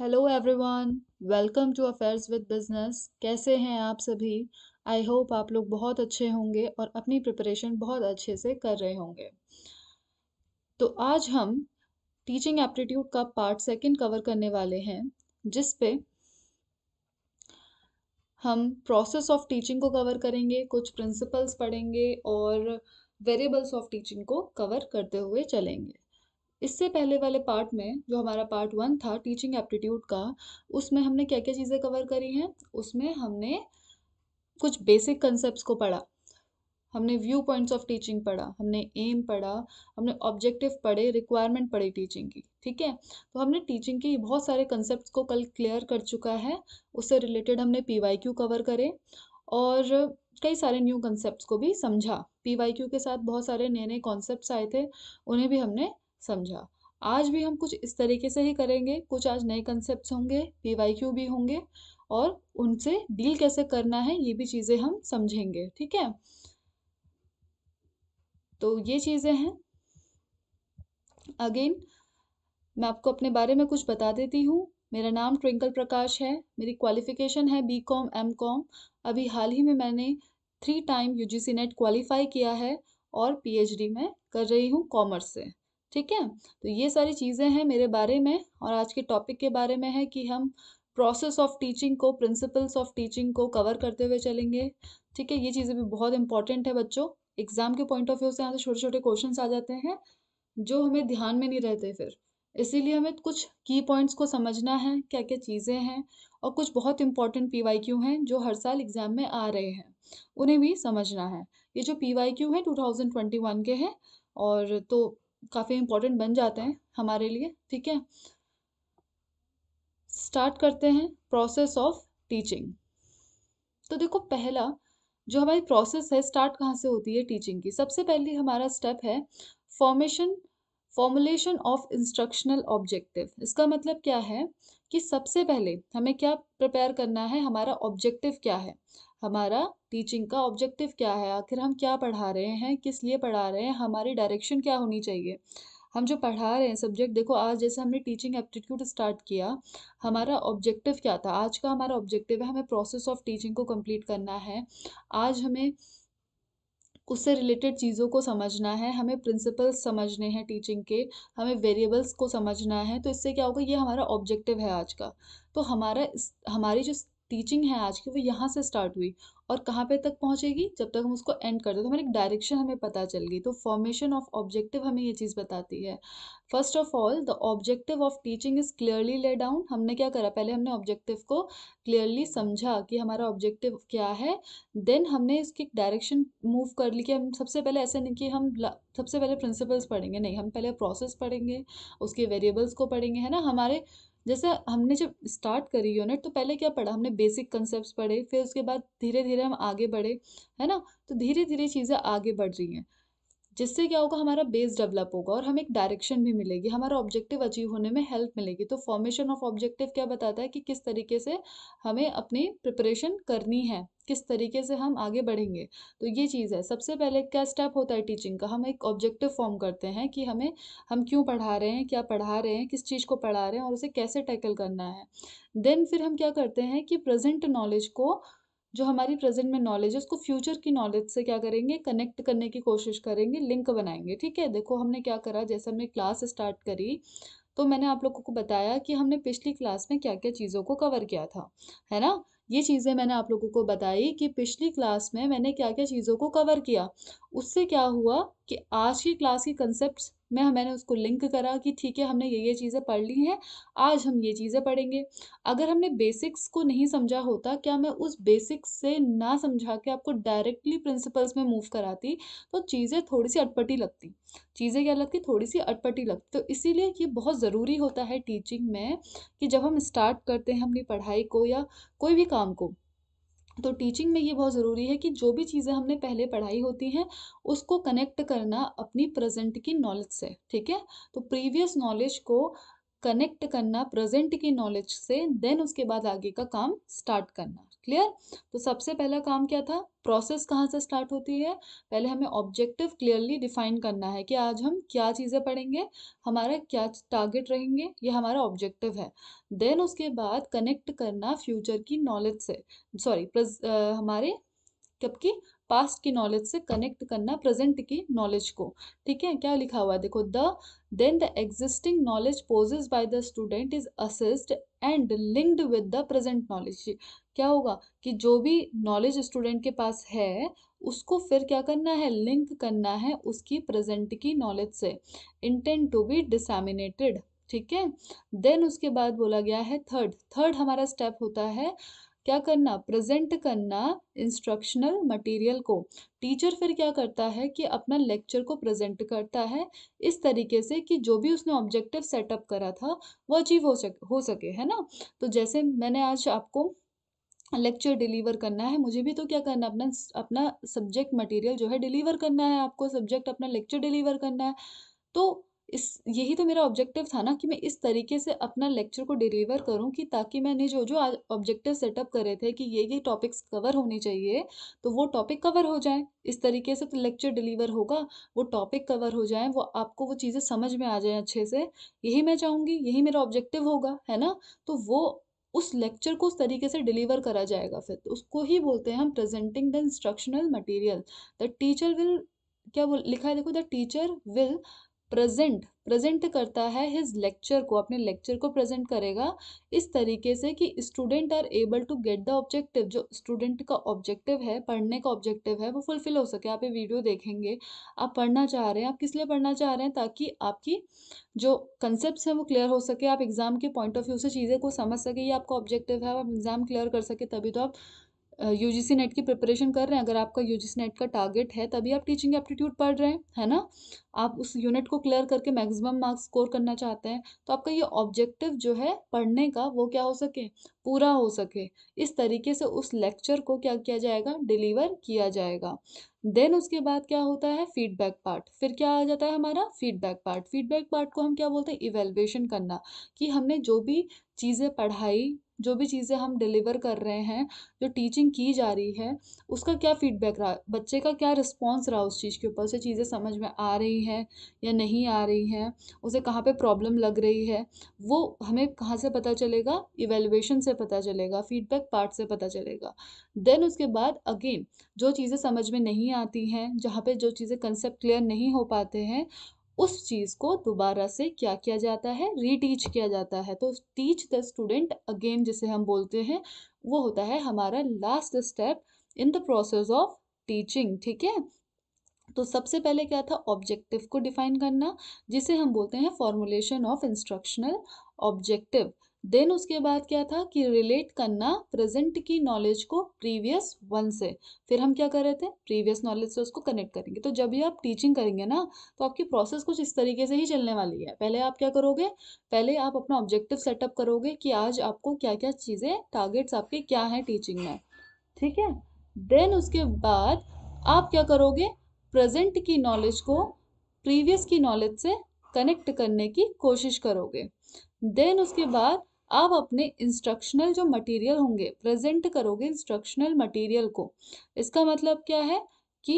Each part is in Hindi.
Hello everyone welcome to affairs with business कैसे हैं आप सभी आई होप आप लोग बहुत अच्छे होंगे और अपनी प्रिपरेशन बहुत अच्छे से कर रहे होंगे तो आज हम टीचिंग एप्टीट्यूड का पार्ट सेकंड कवर करने वाले हैं जिस पे हम प्रोसेस ऑफ टीचिंग को कवर करेंगे कुछ प्रिंसिपल्स पढ़ेंगे और वेरिएबल्स ऑफ टीचिंग को कवर करते हुए चलेंगे इससे पहले वाले पार्ट में जो हमारा पार्ट वन था टीचिंग एप्टीट्यूड का उसमें हमने क्या क्या चीज़ें कवर करी हैं उसमें हमने कुछ बेसिक कंसेप्ट को पढ़ा हमने व्यू पॉइंट्स ऑफ टीचिंग पढ़ा हमने एम पढ़ा हमने ऑब्जेक्टिव पढ़े रिक्वायरमेंट पढ़ी टीचिंग की ठीक है तो हमने टीचिंग के बहुत सारे कंसेप्ट को कल क्लियर कर चुका है उससे रिलेटेड हमने पी वाई क्यू कवर करे और कई सारे न्यू कंसेप्ट को भी समझा पी वाई क्यू के साथ बहुत सारे नए नए कॉन्सेप्ट आए थे उन्हें भी हमने समझा आज भी हम कुछ इस तरीके से ही करेंगे कुछ आज नए कंसेप्ट होंगे पी वाई क्यू भी होंगे और उनसे डील कैसे करना है ये भी चीज़ें हम समझेंगे ठीक है तो ये चीज़ें हैं अगेन मैं आपको अपने बारे में कुछ बता देती हूँ मेरा नाम ट्विंकल प्रकाश है मेरी क्वालिफिकेशन है बी कॉम एम कॉम अभी हाल ही में मैंने three time U G C NET qualify किया है और पी एच डी कर रही हूँ कॉमर्स से ठीक है तो ये सारी चीज़ें हैं मेरे बारे में और आज के टॉपिक के बारे में है कि हम प्रोसेस ऑफ टीचिंग को प्रिंसिपल्स ऑफ टीचिंग को कवर करते हुए चलेंगे ठीक है ये चीज़ें भी बहुत इंपॉर्टेंट है बच्चों एग्जाम के पॉइंट ऑफ व्यू से यहाँ से छोटे छोटे क्वेश्चन आ जाते हैं जो हमें ध्यान में नहीं रहते फिर इसीलिए हमें कुछ की पॉइंट्स को समझना है क्या क्या चीज़ें हैं और कुछ बहुत इंपॉर्टेंट पी वाई क्यू हैं जो हर साल एग्ज़ाम में आ रहे हैं उन्हें भी समझना है ये जो पी वाई क्यू हैं टू थाउजेंड ट्वेंटी वन के हैं और तो काफ़ी इम्पोर्टेंट बन जाते हैं हमारे लिए ठीक है स्टार्ट करते हैं प्रोसेस ऑफ टीचिंग तो देखो पहला जो हमारी प्रोसेस है स्टार्ट कहाँ से होती है टीचिंग की सबसे पहली हमारा स्टेप है formation formulation of instructional objective इसका मतलब क्या है कि सबसे पहले हमें क्या प्रिपेयर करना है हमारा ऑब्जेक्टिव क्या है हमारा टीचिंग का ऑब्जेक्टिव क्या है आखिर हम क्या पढ़ा रहे हैं किस लिए पढ़ा रहे हैं हमारी डायरेक्शन क्या होनी चाहिए हम जो पढ़ा रहे हैं सब्जेक्ट देखो आज जैसे हमने टीचिंग एप्टीट्यूड स्टार्ट किया हमारा ऑब्जेक्टिव क्या था आज का हमारा ऑब्जेक्टिव है हमें प्रोसेस ऑफ टीचिंग को कंप्लीट करना है आज हमें उससे रिलेटेड चीज़ों को समझना है हमें प्रिंसिपल्स समझने हैं टीचिंग के हमें वेरिएबल्स को समझना है तो इससे क्या होगा ये हमारा ऑब्जेक्टिव है आज का तो हमारा हमारी जो टीचिंग है आज की वो यहाँ से स्टार्ट हुई और कहाँ पे तक पहुँचेगी जब तक हम उसको एंड करते तो हमारी डायरेक्शन हमें पता चल गई तो फॉर्मेशन ऑफ ऑब्जेक्टिव हमें ये चीज़ बताती है first of all the objective of teaching is clearly lay down हमने क्या करा पहले हमने ऑब्जेक्टिव को क्लियरली समझा कि हमारा ऑब्जेक्टिव क्या है देन हमने इसकी डायरेक्शन मूव कर ली कि हम सबसे पहले ऐसा नहीं कि हम सबसे पहले प्रिंसिपल्स पढ़ेंगे नहीं हम पहले प्रोसेस पढ़ेंगे उसके वेरिएबल्स को पढ़ेंगे है ना हमारे जैसे हमने जब स्टार्ट करी यूनिट तो पहले क्या पढ़ा हमने बेसिक कंसेप्ट पढ़े फिर उसके बाद धीरे धीरे हम आगे बढ़े है ना तो धीरे धीरे चीज़ें आगे बढ़ रही हैं जिससे क्या होगा हमारा बेस डेवलप होगा और हमें एक डायरेक्शन भी मिलेगी हमारा ऑब्जेक्टिव अचीव होने में हेल्प मिलेगी तो फॉर्मेशन ऑफ ऑब्जेक्टिव क्या बताता है कि किस तरीके से हमें अपनी प्रिपरेशन करनी है किस तरीके से हम आगे बढ़ेंगे तो ये चीज़ है सबसे पहले क्या स्टेप होता है टीचिंग का हम एक ऑब्जेक्टिव फॉर्म करते हैं कि हमें हम क्यों पढ़ा रहे हैं क्या पढ़ा रहे हैं किस चीज़ को पढ़ा रहे हैं और उसे कैसे टैकल करना है देन फिर हम क्या करते हैं कि प्रेजेंट नॉलेज को जो हमारी प्रेजेंट में नॉलेज है उसको फ्यूचर की नॉलेज से क्या करेंगे कनेक्ट करने की कोशिश करेंगे लिंक बनाएंगे ठीक है देखो हमने क्या करा जैसे हमने क्लास स्टार्ट करी तो मैंने आप लोगों को बताया कि हमने पिछली क्लास में क्या क्या चीज़ों को कवर किया था है ना ये चीज़ें मैंने आप लोगों को बताई कि पिछली क्लास में मैंने क्या क्या चीज़ों को कवर किया उससे क्या हुआ कि आज की क्लास की कंसेप्ट में मैंने उसको लिंक करा कि ठीक है हमने ये ये चीज़ें पढ़ ली हैं आज हम ये चीज़ें पढ़ेंगे अगर हमने बेसिक्स को नहीं समझा होता क्या मैं उस बेसिक्स से ना समझा के आपको डायरेक्टली प्रिंसिपल्स में मूव कराती तो चीज़ें थोड़ी सी अटपटी लगती चीज़ें क्या लगती थोड़ी सी अटपटी लगती तो इसीलिए ये बहुत ज़रूरी होता है टीचिंग में कि जब हम स्टार्ट करते हैं अपनी पढ़ाई को या कोई भी काम को तो टीचिंग में ये बहुत ज़रूरी है कि जो भी चीज़ें हमने पहले पढ़ाई होती हैं उसको कनेक्ट करना अपनी प्रेजेंट की नॉलेज से ठीक है तो प्रीवियस नॉलेज को कनेक्ट करना प्रेजेंट की नॉलेज से देन उसके बाद आगे का काम स्टार्ट करना क्लियर तो सबसे पहला काम क्या था प्रोसेस कहाँ से स्टार्ट होती है पहले हमें ऑब्जेक्टिव क्लियरली डिफाइन करना है कि आज हम क्या चीज़ें पढ़ेंगे हमारा क्या टारगेट रहेंगे ये हमारा ऑब्जेक्टिव है देन उसके बाद कनेक्ट करना फ्यूचर की नॉलेज से सॉरी हमारे कब की पास्ट की नॉलेज से कनेक्ट करना प्रेजेंट की नॉलेज को ठीक है क्या लिखा हुआ है देखो the then the existing knowledge possess by the student is assist and linked with the present knowledge क्या होगा कि जो भी नॉलेज स्टूडेंट के पास है उसको फिर क्या करना है लिंक करना है उसकी प्रेजेंट की नॉलेज से इंटेंट टू बी डिसमिनेटेड ठीक है देन उसके बाद बोला गया है थर्ड थर्ड हमारा स्टेप होता है क्या करना प्रेजेंट करना इंस्ट्रक्शनल मटेरियल को टीचर फिर क्या करता है कि अपना लेक्चर को प्रेजेंट करता है इस तरीके से कि जो भी उसने ऑब्जेक्टिव सेटअप करा था वो अचीव हो सके हो सके है ना तो जैसे मैंने आज आपको लेक्चर डिलीवर करना है मुझे भी तो क्या करना है अपना अपना सब्जेक्ट मटेरियल जो है डिलीवर करना है आपको सब्जेक्ट अपना लेक्चर डिलीवर करना है तो इस यही तो मेरा ऑब्जेक्टिव था ना कि मैं इस तरीके से अपना लेक्चर को डिलीवर करूं कि ताकि मैंने जो जो ऑब्जेक्टिव सेटअप करे थे कि ये ये टॉपिक्स कवर होने चाहिए तो वो टॉपिक कवर हो जाए इस तरीके से तो लेक्चर डिलीवर होगा वो टॉपिक कवर हो जाए वो आपको वो चीज़ें समझ में आ जाए अच्छे से यही मैं चाहूँगी यही मेरा ऑब्जेक्टिव होगा है ना तो वो उस लेक्चर को उस तरीके से डिलीवर करा जाएगा फिर तो उसको ही बोलते हैं हम presenting the instructional material the teacher will क्या बोल लिखा है देखो the teacher will present present करता है हिज लेक्चर को अपने लेक्चर को प्रेजेंट करेगा इस तरीके से कि student are able to get the objective जो स्टूडेंट का ऑब्जेक्टिव है पढ़ने का ऑब्जेक्टिव है वो फुलफिल हो सके आप ये वीडियो देखेंगे आप पढ़ना चाह रहे हैं आप किस लिए पढ़ना चाह रहे हैं ताकि आपकी जो कंसेप्ट हैं वो क्लियर हो सके आप एग्ज़ाम के पॉइंट ऑफ व्यू से चीज़ें को समझ सके ये आपका ऑब्जेक्टिव है आप एग्ज़ाम क्लियर कर सके तभी तो आप यू जी नेट की प्रिपरेशन कर रहे हैं अगर आपका यू जी नेट का टारगेट है तभी आप टीचिंग एप्टीट्यूड पढ़ रहे हैं है ना आप उस यूनिट को क्लियर करके मैक्सिमम मार्क्स स्कोर करना चाहते हैं तो आपका ये ऑब्जेक्टिव जो है पढ़ने का वो क्या हो सके पूरा हो सके इस तरीके से उस लेक्चर को क्या किया जाएगा डिलीवर किया जाएगा देन उसके बाद क्या होता है फीडबैक पार्ट फिर क्या आ जाता है हमारा फीडबैक पार्ट फीडबैक पार्ट को हम क्या बोलते हैं इवेल्युएशन करना कि हमने जो भी चीज़ें पढ़ाई जो भी चीज़ें हम डिलीवर कर रहे हैं जो टीचिंग की जा रही है उसका क्या फीडबैक रहा बच्चे का क्या रिस्पॉन्स रहा उस चीज़ के ऊपर उसे चीज़ें समझ में आ रही हैं या नहीं आ रही हैं उसे कहाँ पर प्रॉब्लम लग रही है वो हमें कहाँ से पता चलेगा इवेलुएशन से पता चलेगा फीडबैक पार्ट से पता चलेगा देन उसके बाद अगेन जो चीज़ें समझ में नहीं आती हैं जहाँ पर जो चीज़ें कंसेप्ट क्लियर नहीं हो पाते हैं उस चीज़ को दोबारा से क्या किया जाता है रीटीच किया जाता है तो टीच द स्टूडेंट अगेन जिसे हम बोलते हैं वो होता है हमारा last step in the process of teaching ठीक है तो सबसे पहले क्या था ऑब्जेक्टिव को डिफाइन करना जिसे हम बोलते हैं formulation of instructional objective then उसके बाद क्या था कि रिलेट करना प्रेजेंट की नॉलेज को प्रीवियस वन से फिर हम क्या कर रहे थे प्रीवियस नॉलेज से उसको कनेक्ट करेंगे तो जब भी आप टीचिंग करेंगे ना तो आपकी प्रोसेस कुछ इस तरीके से ही चलने वाली है पहले आप क्या करोगे पहले आप अपना ऑब्जेक्टिव सेटअप करोगे कि आज आपको क्या क्या चीज़ें टारगेट्स आपके क्या हैं टीचिंग में ठीक है देन उसके बाद आप क्या करोगे प्रेजेंट की नॉलेज को प्रीवियस की नॉलेज से कनेक्ट करने की कोशिश करोगे देन उसके बाद आप अपने इंस्ट्रक्शनल जो मटेरियल होंगे प्रेजेंट करोगे इंस्ट्रक्शनल मटेरियल को इसका मतलब क्या है कि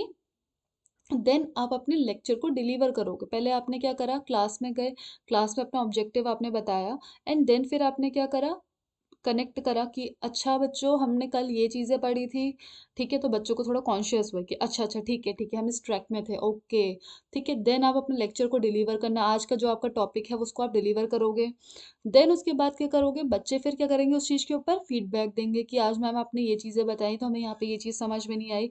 देन आप अपने लेक्चर को डिलीवर करोगे पहले आपने क्या करा क्लास में गए क्लास में अपना ऑब्जेक्टिव आपने बताया एंड देन फिर आपने क्या करा कनेक्ट करा कि अच्छा बच्चों हमने कल ये चीज़ें पढ़ी थी ठीक है तो बच्चों को थोड़ा कॉन्शियस हुआ कि अच्छा अच्छा ठीक है ठीक है हम इस ट्रैक में थे ओके ठीक है देन आप अपने लेक्चर को डिलीवर करना आज का जो आपका टॉपिक है उसको आप डिलीवर करोगे देन उसके बाद क्या करोगे बच्चे फिर क्या करेंगे उस चीज़ के ऊपर फीडबैक देंगे कि आज मैम आपने ये चीज़ें बताई तो हमें यहाँ पर ये चीज़ समझ में नहीं आई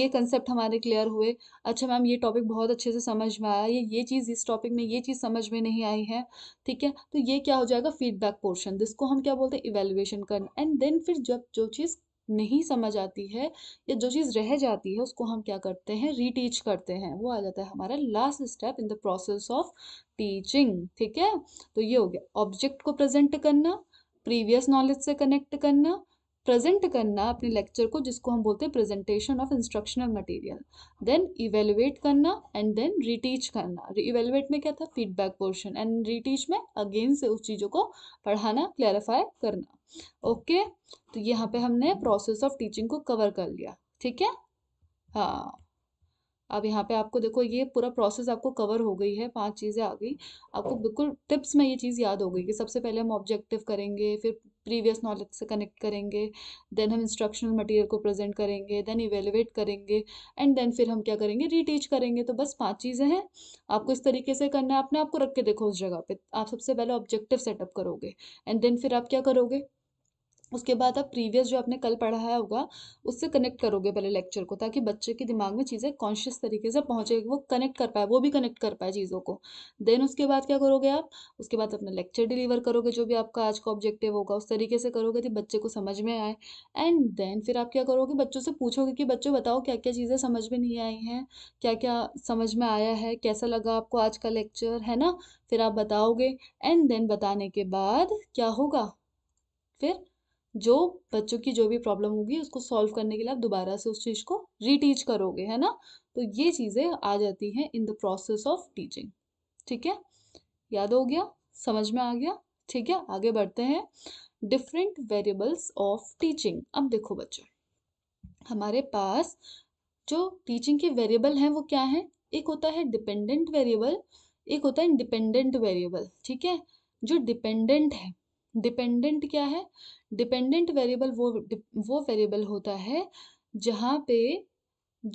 ये कंसेप्ट हमारे क्लियर हुए अच्छा मैम ये टॉपिक बहुत अच्छे से समझ में आया ये ये चीज़ इस टॉपिक में ये चीज़ समझ में नहीं आई है ठीक है तो ये क्या हो जाएगा फीडबैक पोर्शन जिसको हम क्या बोलते हैं इवेल्युएशन कर एंड देन फिर जब जो चीज़ नहीं समझ आती है या जो चीज़ रह जाती है उसको हम क्या करते हैं रीटीच करते हैं वो आ जाता है हमारा last step in the process of teaching ठीक है तो ये हो गया ऑब्जेक्ट को प्रेजेंट करना प्रीवियस नॉलेज से कनेक्ट करना प्रेजेंट करना अपने लेक्चर को जिसको हम बोलते हैं presentation of instructional material then evaluate करना एंड देन रीटीच करना इवेलुएट में क्या था फीडबैक पोर्शन एंड रीटीच में अगेन से उस चीज़ों को पढ़ाना क्लैरिफाई करना ओके okay? तो यहाँ पे हमने प्रोसेस ऑफ टीचिंग को कवर कर लिया ठीक है हाँ अब यहाँ पे आपको देखो ये पूरा प्रोसेस आपको कवर हो गई है पांच चीज़ें आ गई आपको बिल्कुल टिप्स में ये चीज़ याद हो गई कि सबसे पहले हम ऑब्जेक्टिव करेंगे फिर प्रीवियस नॉलेज से कनेक्ट करेंगे देन हम इंस्ट्रक्शनल मटेरियल को प्रेजेंट करेंगे देन इवेलुएट करेंगे एंड देन फिर हम क्या करेंगे रीटीच करेंगे तो बस पांच चीज़ें हैं आपको इस तरीके से करना है अपने आपको रख के देखो उस जगह पे आप सबसे पहले ऑब्जेक्टिव सेटअप करोगे एंड देन फिर आप क्या करोगे उसके बाद आप प्रीवियस जो आपने कल पढ़ाया होगा उससे कनेक्ट करोगे पहले लेक्चर को ताकि बच्चे के दिमाग में चीज़ें कॉन्शियस तरीके से पहुँचे वो कनेक्ट कर पाए वो भी कनेक्ट कर पाए चीज़ों को देन उसके बाद क्या करोगे आप उसके बाद अपना लेक्चर डिलीवर करोगे जो भी आपका आज का ऑब्जेक्टिव होगा उस तरीके से करोगे कि बच्चे को समझ में आए एंड देन फिर आप क्या करोगे बच्चों से पूछोगे कि बच्चों बताओ क्या क्या चीज़ें समझ में नहीं आई हैं क्या क्या समझ में आया है कैसा लगा आपको आज का लेक्चर है ना फिर आप बताओगे एंड देन बताने के बाद क्या होगा फिर जो बच्चों की जो भी प्रॉब्लम होगी उसको सॉल्व करने के लिए आप दोबारा से उस चीज़ को रीटीच करोगे है ना तो ये चीज़ें आ जाती हैं in the process of teaching ठीक है याद हो गया समझ में आ गया ठीक है आगे बढ़ते हैं डिफरेंट वेरिएबल्स ऑफ टीचिंग अब देखो बच्चों हमारे पास जो टीचिंग के वेरिएबल हैं वो क्या हैं एक होता है डिपेंडेंट वेरिएबल एक होता है इंडिपेंडेंट वेरिएबल ठीक है जो डिपेंडेंट है डिपेंडेंट क्या है डिपेंडेंट वेरिएबल वो वो वेरिएबल होता है जहाँ पे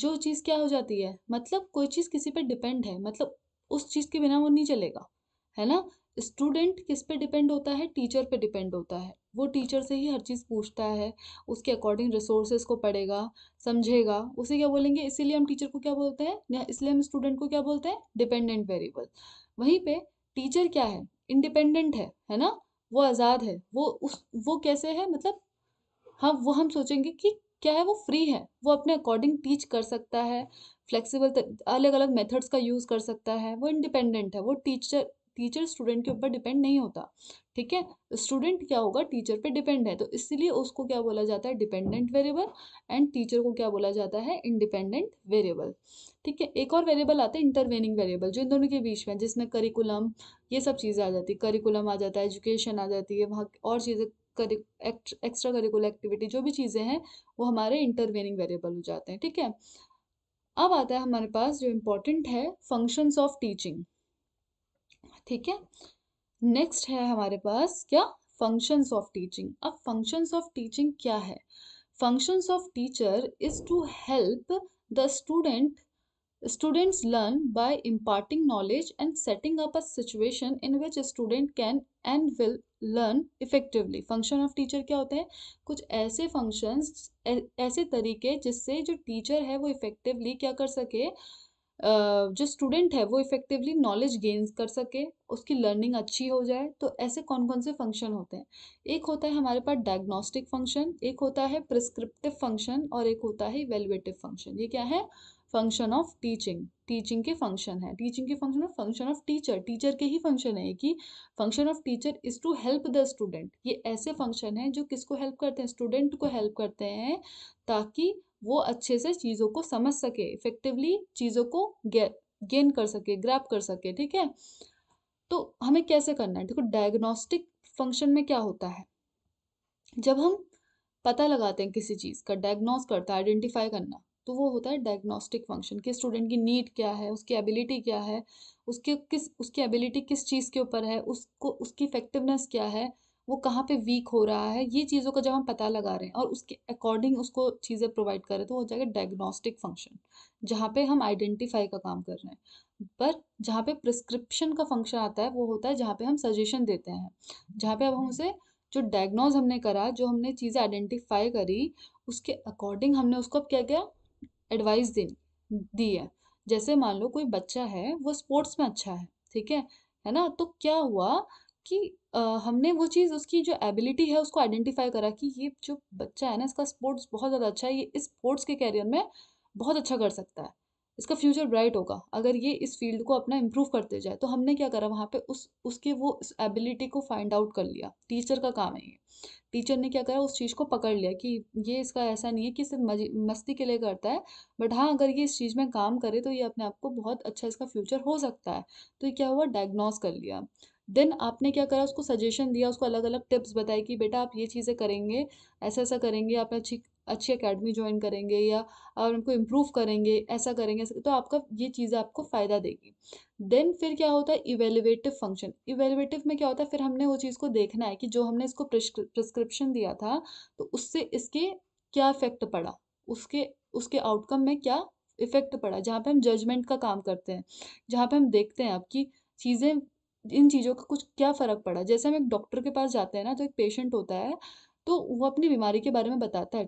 जो चीज़ क्या हो जाती है मतलब कोई चीज़ किसी पे डिपेंड है मतलब उस चीज़ के बिना वो नहीं चलेगा है ना स्टूडेंट किस पे डिपेंड होता है टीचर पे डिपेंड होता है वो टीचर से ही हर चीज़ पूछता है उसके अकॉर्डिंग रिसोर्सेज को पढ़ेगा समझेगा उसे क्या बोलेंगे इसीलिए हम टीचर को क्या बोलते हैं या इसलिए हम स्टूडेंट को क्या बोलते हैं डिपेंडेंट वेरिएबल वहीं पे टीचर क्या है इंडिपेंडेंट है है ना वो आज़ाद है वो उस वो कैसे है मतलब हम हाँ, वो हम सोचेंगे कि क्या है वो फ्री है वो अपने अकॉर्डिंग टीच कर सकता है फ्लेक्सिबल अलग अलग मेथड्स का यूज़ कर सकता है वो इंडिपेंडेंट है वो टीचर टीचर स्टूडेंट के ऊपर डिपेंड नहीं होता ठीक है स्टूडेंट क्या होगा टीचर पे डिपेंड है तो इसलिए उसको क्या बोला जाता है डिपेंडेंट वेरिएबल एंड टीचर को क्या बोला जाता है इंडिपेंडेंट वेरिएबल ठीक है एक और वेरिएबल आता है इंटरवेनिंग वेरिएबल जो इन दोनों के बीच में जिसमें करिकुलम ये सब चीज़ें आ जाती है करिकुलम आ जाता है एजुकेशन आ जाती है वहाँ और चीज़ें करिक एक्स्ट्रा करिकुलर एक्टिविटी जो भी चीज़ें हैं वो हमारे इंटरवेनिंग वेरिएबल हो जाते हैं ठीक है अब आता है हमारे पास जो इम्पोर्टेंट है फंक्शंस ऑफ टीचिंग ठीक है नेक्स्ट है हमारे पास क्या फंक्शंस ऑफ टीचिंग अब फंक्शंस ऑफ टीचिंग क्या है functions of teacher is to help the student students learn by imparting knowledge and setting up a situation in which student can and will learn effectively function of teacher क्या होते हैं कुछ ऐसे फंक्शंस ऐसे तरीके जिससे जो टीचर है वो इफेक्टिवली क्या कर सके जो स्टूडेंट है वो इफ़ेक्टिवली नॉलेज गेन्स कर सके उसकी लर्निंग अच्छी हो जाए तो ऐसे कौन कौन से फंक्शन होते हैं एक होता है हमारे पास डायग्नोस्टिक फंक्शन एक होता है प्रिस्क्रिप्टिव फंक्शन और एक होता है वेलुएटिव फंक्शन ये क्या है फंक्शन ऑफ टीचिंग टीचिंग के फंक्शन है टीचिंग के function function of teacher teacher के ही फंक्शन है कि function of teacher is to help the student ये ऐसे फंक्शन है जो किसको हेल्प करते हैं स्टूडेंट को हेल्प करते हैं ताकि वो अच्छे से चीज़ों को समझ सके इफेक्टिवली चीज़ों को गेन कर सके ग्रैप कर सके ठीक है तो हमें कैसे करना है देखो डायग्नोस्टिक फंक्शन में क्या होता है जब हम पता लगाते हैं किसी चीज़ का डायग्नोस करता है आइडेंटिफाई करना तो वो होता है डायग्नोस्टिक फंक्शन कि स्टूडेंट की नीड क्या है उसकी एबिलिटी क्या है उसके किस उसकी एबिलिटी किस चीज़ के ऊपर है उसको उसकी इफेक्टिवनेस क्या है वो कहाँ पे वीक हो रहा है ये चीज़ों का जब हम पता लगा रहे हैं और उसके अकॉर्डिंग उसको चीज़ें प्रोवाइड कर रहे तो हो जाएगा डायग्नोस्टिक फंक्शन जहाँ पे हम आइडेंटिफाई का काम कर रहे हैं पर जहाँ पे प्रिस्क्रिप्शन का फंक्शन आता है वो होता है जहाँ पे हम सजेशन देते हैं जहाँ पे अब हम उसे जो डायग्नोज हमने करा जो हमने चीज़ें आइडेंटिफाई करी उसके अकॉर्डिंग हमने उसको अब क्या क्या एडवाइस दे दी है जैसे मान लो कोई बच्चा है वो स्पोर्ट्स में अच्छा है ठीक है है ना तो क्या हुआ कि हमने वो चीज़ उसकी जो एबिलिटी है उसको आइडेंटिफाई करा कि ये जो बच्चा है ना इसका स्पोर्ट्स बहुत ज़्यादा अच्छा है ये इस स्पोर्ट्स के कैरियर में बहुत अच्छा कर सकता है इसका फ्यूचर ब्राइट होगा अगर ये इस फील्ड को अपना इम्प्रूव करते जाए तो हमने क्या करा वहाँ पे उस उसके वो एबिलिटी को फाइंड आउट कर लिया टीचर का काम है ये टीचर ने क्या करा उस चीज़ को पकड़ लिया कि ये इसका ऐसा नहीं है कि सिर्फ मस्ती के लिए करता है बट हाँ अगर ये इस चीज़ में काम करे तो ये अपने आप को बहुत अच्छा इसका फ्यूचर हो सकता है तो ये क्या हुआ डायग्नोज कर लिया देन आपने क्या करा उसको सजेशन दिया उसको अलग अलग टिप्स बताए कि बेटा आप ये चीज़ें करेंगे ऐसा ऐसा करेंगे आप अच्छी अच्छी अकेडमी ज्वाइन करेंगे या और उनको इम्प्रूव करेंगे ऐसा करेंगे ऐसा, तो आपका ये चीज़ आपको फ़ायदा देगी देन फिर क्या होता है इवेलुएटिव फंक्शन इवेलुएटिव में क्या होता है फिर हमने वो चीज़ को देखना है कि जो हमने इसको प्रिस्क्रिप्शन दिया था तो उससे इसके क्या इफेक्ट पड़ा उसके उसके आउटकम में क्या इफेक्ट पड़ा जहाँ पे हम जजमेंट का काम करते हैं जहाँ पे हम देखते हैं आपकी चीज़ें इन चीज़ों का कुछ क्या फ़र्क पड़ा जैसे हम एक डॉक्टर के पास जाते हैं ना तो एक पेशेंट होता है तो वो अपनी बीमारी के बारे में बताता है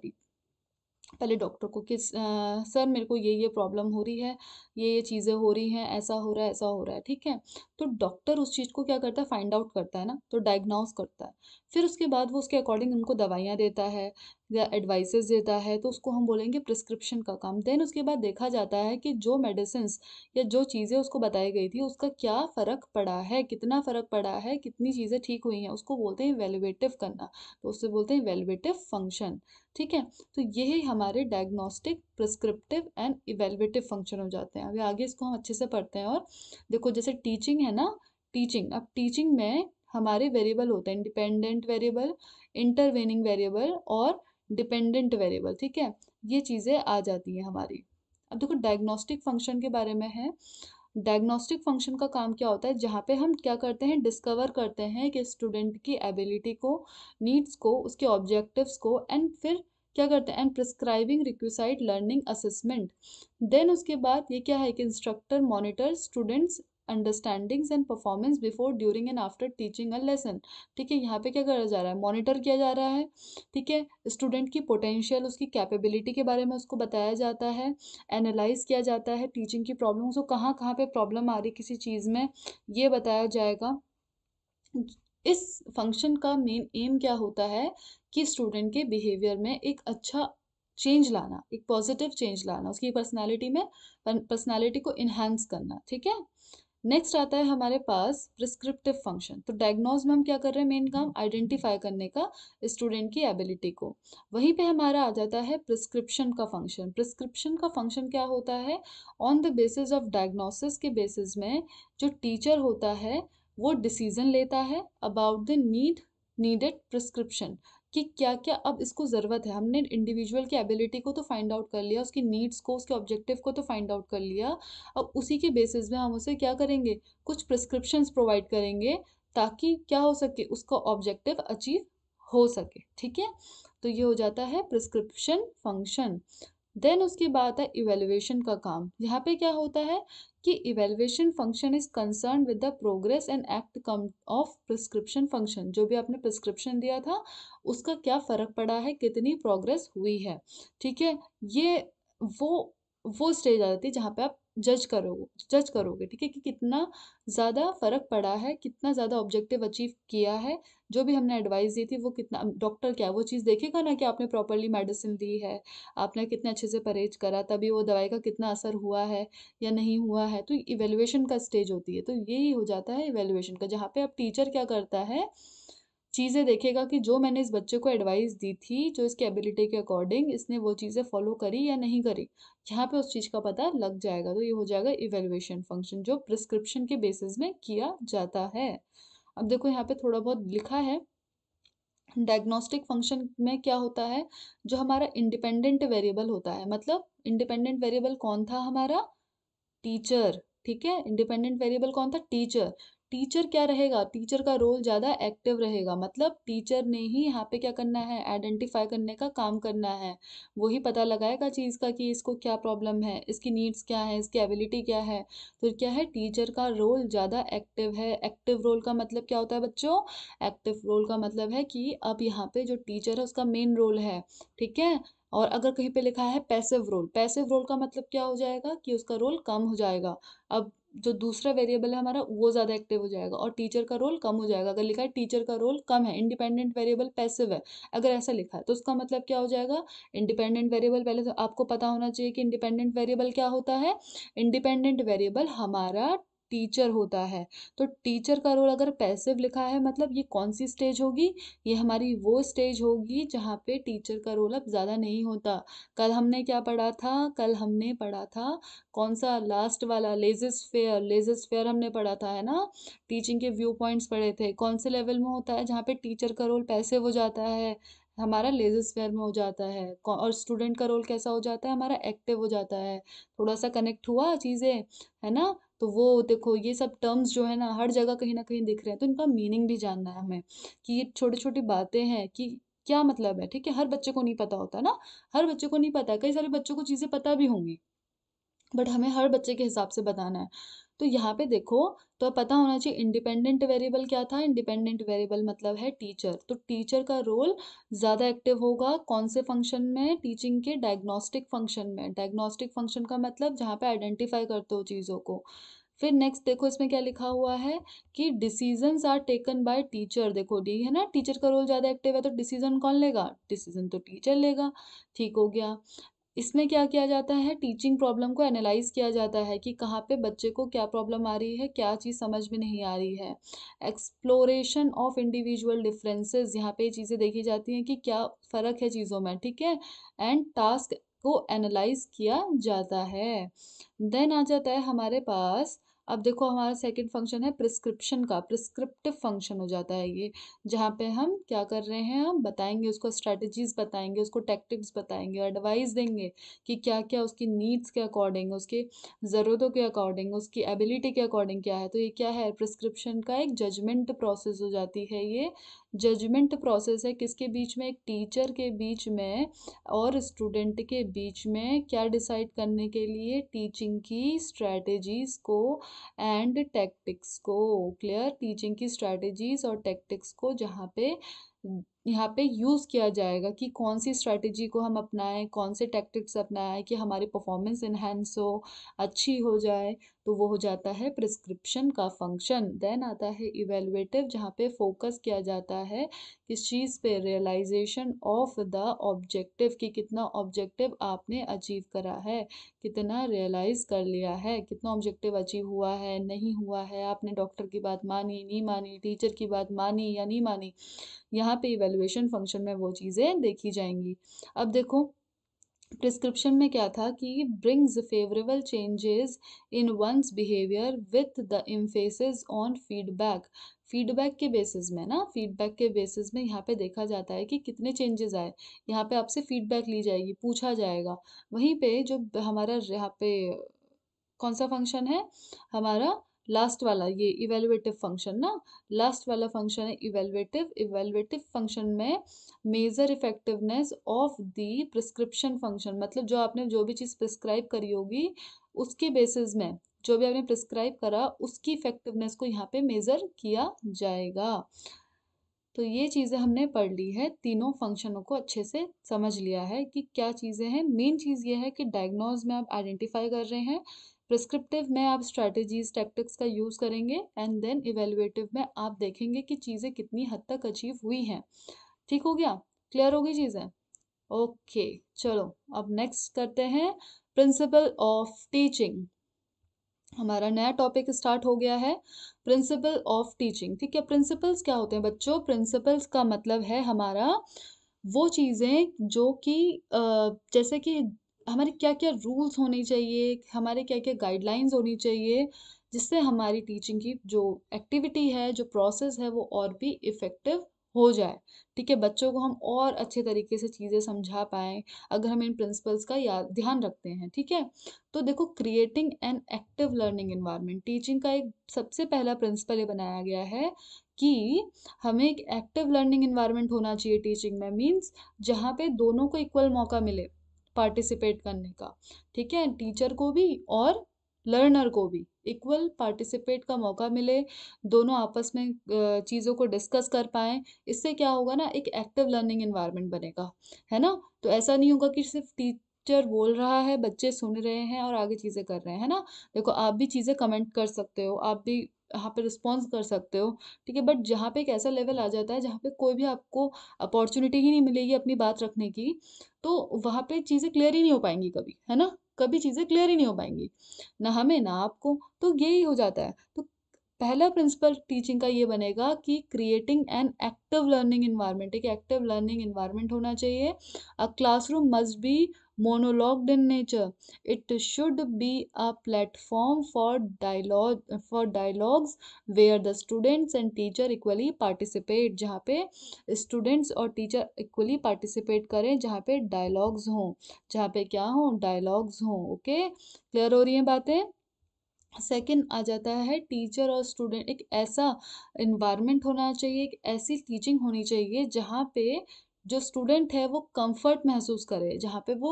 पहले डॉक्टर को कि सर मेरे को ये ये प्रॉब्लम हो रही है ये ये चीज़ें हो रही हैं ऐसा हो रहा है ऐसा हो रहा है ठीक है तो डॉक्टर उस चीज़ को क्या करता है फाइंड आउट करता है ना तो डायग्नोस करता है फिर उसके बाद वो उसके अकॉर्डिंग उनको दवाइयाँ देता है या एडवाइसेस देता है तो उसको हम बोलेंगे प्रिस्क्रिप्शन का काम देन उसके बाद देखा जाता है कि जो मेडिसिन या जो चीज़ें उसको बताई गई थी उसका क्या फ़र्क पड़ा है कितना फ़र्क पड़ा है कितनी चीज़ें ठीक हुई हैं उसको बोलते हैं वैल्यूटिव करना तो उससे बोलते हैं वैल्यूटिव फंक्शन ठीक है तो यही हमारे diagnostic prescriptive and evaluative function हो जाते हैं अभी आगे इसको हम अच्छे से पढ़ते हैं और देखो जैसे टीचिंग है ना टीचिंग अब टीचिंग में हमारे वेरिएबल होते हैं इंडिपेंडेंट वेरिएबल इंटरवेनिंग वेरिएबल और डिपेंडेंट वेरिएबल ठीक है ये चीज़ें आ जाती हैं हमारी अब देखो डायग्नोस्टिक फंक्शन के बारे में है डायग्नोस्टिक फंक्शन का काम क्या होता है जहाँ पे हम क्या करते हैं डिस्कवर करते हैं कि स्टूडेंट की एबिलिटी को नीड्स को उसके ऑब्जेक्टिव्स को एंड फिर क्या करते हैं and prescribing requisite learning assessment then उसके बाद ये क्या है कि instructor monitor students understandings and performance before during and after teaching a lesson ठीक है यहाँ पे क्या करा जा रहा है मॉनिटर किया जा रहा है ठीक है स्टूडेंट की पोटेंशियल उसकी कैपेबिलिटी के बारे में उसको बताया जाता है एनालाइज किया जाता है टीचिंग की प्रॉब्लम उसको कहाँ कहाँ पर प्रॉब्लम आ रही किसी चीज़ में ये बताया जाएगा इस फंक्शन का मेन एम क्या होता है कि स्टूडेंट के बिहेवियर में एक अच्छा चेंज लाना एक पॉजिटिव चेंज लाना उसकी पर्सनालिटी में पर्सनालिटी को इन्हांस करना ठीक है नेक्स्ट आता है हमारे पास प्रिस्क्रिप्टिव फंक्शन तो डायग्नोज में हम क्या कर रहे हैं मेन काम आइडेंटिफाई करने का स्टूडेंट की एबिलिटी को वहीं पे हमारा आ जाता है प्रिस्क्रिप्शन का फंक्शन प्रिस्क्रिप्शन का फंक्शन क्या होता है on the basis of diagnosis के बेसिस में जो टीचर होता है वो डिसीजन लेता है about the need needed prescription कि क्या क्या अब इसको ज़रूरत है हमने इंडिविजुअल की एबिलिटी को तो फाइंड आउट कर लिया उसकी नीड्स को उसके ऑब्जेक्टिव को तो फाइंड आउट कर लिया अब उसी के बेसिस में हम उसे क्या करेंगे कुछ प्रिस्क्रिप्शन प्रोवाइड करेंगे ताकि क्या हो सके उसका ऑब्जेक्टिव अचीव हो सके ठीक है तो ये हो जाता है प्रिस्क्रिप्शन फंक्शन देन उसके बाद है इवेल्युएशन का काम यहाँ पे क्या होता है कि evaluation function is concern with the progress and act come of prescription function जो भी आपने प्रिस्क्रिप्शन दिया था उसका क्या फ़र्क पड़ा है कितनी प्रोग्रेस हुई है ठीक है ये वो वो स्टेज आ जाती है जहाँ पे आप जज करोगे जज करोगे ठीक है कि कितना ज़्यादा फ़र्क पड़ा है कितना ज़्यादा ऑब्जेक्टिव अचीव किया है जो भी हमने एडवाइस दी थी वो कितना डॉक्टर क्या है वो चीज़ देखेगा ना कि आपने प्रॉपरली मेडिसिन ली है आपने कितने अच्छे से परहेज करा तभी वो दवाई का कितना असर हुआ है या नहीं हुआ है तो इवेल्युएशन का स्टेज होती है तो यही हो जाता है इवेल्युएशन का जहाँ पे अब टीचर क्या करता है चीज़ें देखेगा कि जो मैंने इस बच्चे को एडवाइस दी थी जो इसके एबिलिटी के अकॉर्डिंग इसने वो चीज़ें फॉलो करी या नहीं करी यहाँ पे उस चीज़ का पता लग जाएगा तो ये हो जाएगा इवेल्युएशन फंक्शन जो प्रिस्क्रिप्शन के बेसिस में किया जाता है अब देखो यहाँ पे थोड़ा बहुत लिखा है डायग्नोस्टिक फंक्शन में क्या होता है जो हमारा इंडिपेंडेंट वेरिएबल होता है मतलब इंडिपेंडेंट वेरिएबल कौन था हमारा टीचर ठीक है इंडिपेंडेंट वेरिएबल कौन था टीचर टीचर क्या रहेगा टीचर का रोल ज़्यादा एक्टिव रहेगा मतलब टीचर ने ही यहाँ पे क्या करना है आइडेंटिफाई करने का काम करना है वही पता लगाएगा चीज़ का कि इसको क्या प्रॉब्लम है इसकी नीड्स क्या है इसकी एबिलिटी क्या है फिर क्या है टीचर का रोल ज़्यादा एक्टिव है एक्टिव रोल का मतलब क्या होता है बच्चों एक्टिव रोल का मतलब है कि अब यहाँ पर जो टीचर है उसका मेन रोल है ठीक है और अगर कहीं पे लिखा है पैसिव रोल पैसिव रोल का मतलब क्या हो जाएगा कि उसका रोल कम हो जाएगा अब जो दूसरा वेरिएबल है हमारा वो ज़्यादा एक्टिव हो जाएगा और टीचर का रोल कम हो जाएगा अगर लिखा है टीचर का रोल कम है इंडिपेंडेंट वेरिएबल पैसिव है अगर ऐसा लिखा है तो उसका मतलब क्या हो जाएगा इंडिपेंडेंट वेरिएबल पहले तो आपको पता होना चाहिए कि इंडिपेंडेंट वेरिएबल क्या होता है इंडिपेंडेंट वेरिएबल हमारा टीचर होता है तो टीचर का रोल अगर पैसिव लिखा है मतलब ये कौन सी स्टेज होगी ये हमारी वो स्टेज होगी जहाँ पे टीचर का रोल अब ज़्यादा नहीं होता कल हमने क्या पढ़ा था कल हमने पढ़ा था कौन सा लास्ट वाला लेजेस फेयर लेजेस फेयर हमने पढ़ा था है ना टीचिंग के व्यू पॉइंट्स पढ़े थे कौन से लेवल में होता है जहाँ पे टीचर का रोल पैसिव हो जाता है हमारा लेजर फेयर में हो जाता है और स्टूडेंट का रोल कैसा हो जाता है हमारा एक्टिव हो जाता है थोड़ा सा कनेक्ट हुआ चीज़ें है ना तो वो देखो ये सब टर्म्स जो है ना हर जगह कहीं ना कहीं दिख रहे हैं तो इनका मीनिंग भी जानना है हमें कि ये छोटी छोटी बातें हैं कि क्या मतलब है ठीक है हर बच्चे को नहीं पता होता ना हर बच्चे को नहीं पता कई सारे बच्चों को चीज़ें पता भी होंगी बट हमें हर बच्चे के हिसाब से बताना है तो यहाँ पे देखो तो पता होना चाहिए इंडिपेंडेंट वेरिएबल क्या था इंडिपेंडेंट वेरिएबल मतलब है टीचर तो टीचर का रोल ज़्यादा एक्टिव होगा कौन से फंक्शन में टीचिंग के डायग्नोस्टिक फंक्शन में डायग्नोस्टिक फंक्शन का मतलब जहाँ पे आइडेंटिफाई करते हो चीज़ों को फिर नेक्स्ट देखो इसमें क्या लिखा हुआ है कि decisions are taken by teacher देखो डी है ना टीचर का रोल ज़्यादा एक्टिव है तो डिसीजन कौन लेगा डिसीजन तो टीचर लेगा ठीक हो गया इसमें क्या किया जाता है टीचिंग प्रॉब्लम को एनालाइज किया जाता है कि कहाँ पे बच्चे को क्या प्रॉब्लम आ रही है क्या चीज़ समझ में नहीं आ रही है एक्सप्लोरेशन ऑफ इंडिविजुअल डिफरेंसेस यहाँ पे चीज़ें देखी जाती हैं कि क्या फ़र्क है चीज़ों में ठीक है एंड टास्क को एनालाइज किया जाता है देन आ जाता है हमारे पास अब देखो हमारा सेकंड फंक्शन है प्रिस्क्रिप्शन का प्रिस्क्रिप्टिव फंक्शन हो जाता है ये जहाँ पे हम क्या कर रहे हैं हम बताएंगे उसको स्ट्रेटजीज बताएंगे उसको टैक्टिक्स बताएंगे एडवाइस देंगे कि क्या क्या उसकी नीड्स के अकॉर्डिंग उसके ज़रूरतों के अकॉर्डिंग उसकी एबिलिटी के अकॉर्डिंग क्या है तो ये क्या है प्रिस्क्रिप्शन का एक जजमेंट प्रोसेस हो जाती है ये जजमेंट प्रोसेस है किसके बीच में एक टीचर के बीच में और स्टूडेंट के बीच में क्या डिसाइड करने के लिए टीचिंग की स्ट्रेटजीज़ को एंड टैक्टिक्स को क्लियर टीचिंग की स्ट्रैटेजीज और टैक्टिक्स को जहाँ पे यहाँ पे यूज़ किया जाएगा कि कौन सी स्ट्रैटेजी को हम अपनाएं कौन से टैक्टिक्स अपनाएं कि हमारी परफॉर्मेंस इन्हेंस हो अच्छी हो जाए तो वो हो जाता है प्रिस्क्रिप्शन का फंक्शन देन आता है इवेलुएटिव जहाँ पे फोकस किया जाता है किस चीज़ पे रियलाइजेशन ऑफ द ऑब्जेक्टिव कि कितना ऑब्जेक्टिव आपने अचीव करा है कितना रियलाइज़ कर लिया है कितना ऑब्जेक्टिव अचीव हुआ है नहीं हुआ है आपने डॉक्टर की बात मानी नहीं मानी टीचर की बात मानी या नहीं मानी यहाँ पे इवेल्युएशन फंक्शन में वो चीज़ें देखी जाएंगी अब देखो प्रिस्क्रिप्शन में क्या था कि brings favourable changes in one's behaviour with the emphasis on feedback feedback के बेसिस में ना फीडबैक के बेसिस में यहाँ पे देखा जाता है कि कितने चेंजेस आए यहाँ पे आपसे फीडबैक ली जाएगी पूछा जाएगा वहीं पे जो हमारा यहाँ पे कौन सा फंक्शन है हमारा लास्ट वाला ये इवेलुएटिव फंक्शन ना लास्ट वाला फंक्शन है इवेलुएटिव इवेलुएटिव फंक्शन में measure effectiveness of the prescription function मतलब जो आपने जो भी चीज़ प्रिस्क्राइब करी होगी उसके बेसिस में जो भी आपने प्रिस्क्राइब करा उसकी इफेक्टिवनेस को यहाँ पे मेज़र किया जाएगा तो ये चीज़ें हमने पढ़ ली है तीनों फंक्शनों को अच्छे से समझ लिया है कि क्या चीज़ें हैं मेन चीज़ ये है कि डायग्नोज में आप आइडेंटिफाई कर रहे हैं प्रिस्क्रिप्टिव में आप स्ट्रैटेजीज टैक्टिक्स का यूज़ करेंगे एंड देन इवेलुएटिव में आप देखेंगे कि चीज़ें कितनी हद तक अचीव हुई हैं ठीक हो गया क्लियर होगी चीज़ें ओके चलो अब नेक्स्ट करते हैं प्रिंसिपल ऑफ टीचिंग हमारा नया टॉपिक स्टार्ट हो गया है प्रिंसिपल ऑफ टीचिंग ठीक है प्रिंसिपल्स क्या होते हैं बच्चों प्रिंसिपल्स का मतलब है हमारा वो चीज़ें जो कि जैसे कि हमारे क्या क्या रूल्स होने चाहिए हमारे क्या क्या गाइडलाइंस होनी चाहिए जिससे हमारी टीचिंग की जो एक्टिविटी है जो प्रोसेस है वो और भी इफ़ेक्टिव हो जाए ठीक है बच्चों को हम और अच्छे तरीके से चीज़ें समझा पाएँ अगर हम इन प्रिंसिपल्स का याद ध्यान रखते हैं ठीक है तो देखो creating an active learning environment teaching का एक सबसे पहला प्रिंसिपल ये बनाया गया है कि हमें एक एक्टिव लर्निंग इन्वायरमेंट होना चाहिए टीचिंग में मीन्स जहाँ पे दोनों को इक्वल मौका मिले पार्टिसिपेट करने का ठीक है टीचर को भी और लर्नर को भी इक्वल पार्टिसिपेट का मौका मिले दोनों आपस में चीज़ों को डिस्कस कर पाएँ इससे क्या होगा ना एक एक्टिव लर्निंग इन्वायरमेंट बनेगा है ना तो ऐसा नहीं होगा कि सिर्फ टीचर बोल रहा है बच्चे सुन रहे हैं और आगे चीज़ें कर रहे हैं है ना देखो आप भी चीज़ें कमेंट कर सकते हो आप भी यहाँ पे रिस्पॉन्स कर सकते हो ठीक है बट जहाँ पे एक ऐसा लेवल आ जाता है जहाँ पे कोई भी आपको अपॉर्चुनिटी ही नहीं मिलेगी अपनी बात रखने की तो वहाँ पे चीज़ें क्लियर ही नहीं हो पाएंगी कभी है ना कभी चीज़ें क्लियर ही नहीं हो पाएंगी ना हमें ना आपको तो यही हो जाता है तो पहला प्रिंसिपल टीचिंग का ये बनेगा कि creating an active learning environment एक एक्टिव लर्निंग इन्वायरमेंट होना चाहिए a classroom must be monologued in nature it should be a platform for dialogue for dialogues where the students and teacher equally participate jahan pe students aur teacher equally participate kare jahan pe dialogues ho jahan pe kya ho dialogues ho okay clear ho rahi hai baatein second आ जाता है टीचर और स्टूडेंट एक ऐसा इन्वायरमेंट होना चाहिए एक ऐसी टीचिंग होनी चाहिए जहाँ पे जो स्टूडेंट है वो कंफर्ट महसूस करे जहाँ पे वो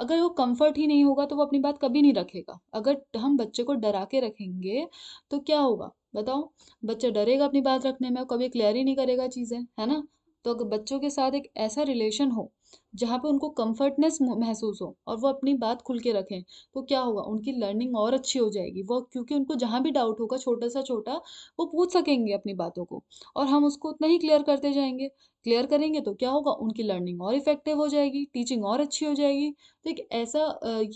अगर वो कंफर्ट ही नहीं होगा तो वो अपनी बात कभी नहीं रखेगा अगर हम बच्चे को डरा के रखेंगे तो क्या होगा बताओ बच्चा डरेगा अपनी बात रखने में कभी क्लियर ही नहीं करेगा चीज़ें है ना तो अगर बच्चों के साथ एक ऐसा रिलेशन हो जहाँ पे उनको कम्फर्टनेस महसूस हो और वो अपनी बात खुल के रखें तो क्या होगा उनकी लर्निंग और अच्छी हो जाएगी वो क्योंकि उनको जहाँ भी डाउट होगा छोटा सा छोटा वो पूछ सकेंगे अपनी बातों को और हम उसको उतना ही क्लियर करते जाएंगे क्लियर करेंगे तो क्या होगा उनकी लर्निंग और इफेक्टिव हो जाएगी टीचिंग और अच्छी हो जाएगी तो एक ऐसा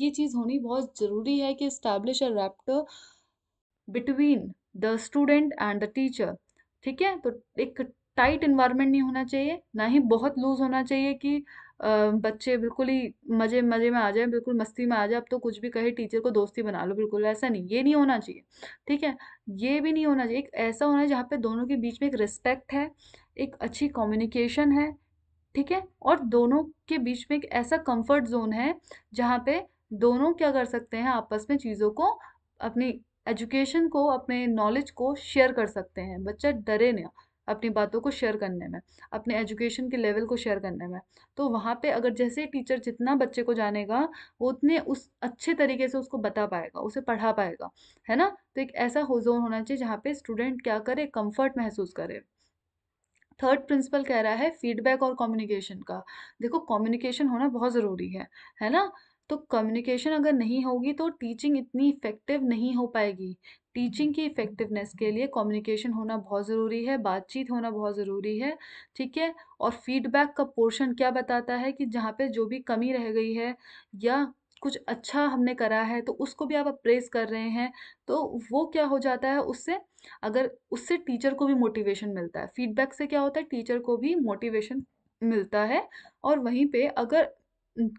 ये चीज़ होनी बहुत ज़रूरी है कि establish a rapport between the student and the teacher ठीक है तो एक टाइट इन्वायरमेंट नहीं होना चाहिए ना ही बहुत लूज होना चाहिए कि बच्चे बिल्कुल ही मज़े मज़े में आ जाए बिल्कुल मस्ती में आ जाए अब तो कुछ भी कहे टीचर को दोस्ती बना लो बिल्कुल, ऐसा नहीं, ये नहीं होना चाहिए, ठीक है? ये भी नहीं होना चाहिए, एक ऐसा होना है जहाँ पे दोनों के बीच में एक रिस्पेक्ट है, एक अच्छी कम्युनिकेशन है, ठीक है? और दोनों के बीच में एक ऐसा कम्फ़र्ट ज़ोन है, जहाँ पे दोनों क्या कर सकते हैं आपस में चीज़ों को, अपनी एजुकेशन को, अपने नॉलेज को शेयर कर सकते हैं, बच्चा डरे ना। अपनी बातों को शेयर करने में अपने एजुकेशन के लेवल को शेयर करने में तो वहाँ पे अगर जैसे टीचर जितना बच्चे को जानेगा वो उतने उस अच्छे तरीके से उसको बता पाएगा उसे पढ़ा पाएगा है ना तो एक ऐसा हो जोन होना चाहिए जहाँ पे स्टूडेंट क्या करे कंफर्ट महसूस करे थर्ड प्रिंसिपल कह रहा है फीडबैक और कम्युनिकेशन का देखो कम्युनिकेशन होना बहुत ज़रूरी है है ना तो कम्युनिकेशन अगर नहीं होगी तो टीचिंग इतनी इफ़ेक्टिव नहीं हो पाएगी टीचिंग की इफ़ेक्टिवनेस के लिए कम्युनिकेशन होना बहुत ज़रूरी है बातचीत होना बहुत ज़रूरी है ठीक है और फीडबैक का पोर्शन क्या बताता है कि जहाँ पे जो भी कमी रह गई है या कुछ अच्छा हमने करा है तो उसको भी आप अप्रेस कर रहे हैं तो वो क्या हो जाता है उससे अगर उससे टीचर को भी मोटिवेशन मिलता है फीडबैक से क्या होता है टीचर को भी मोटिवेशन मिलता है और वहीं पर अगर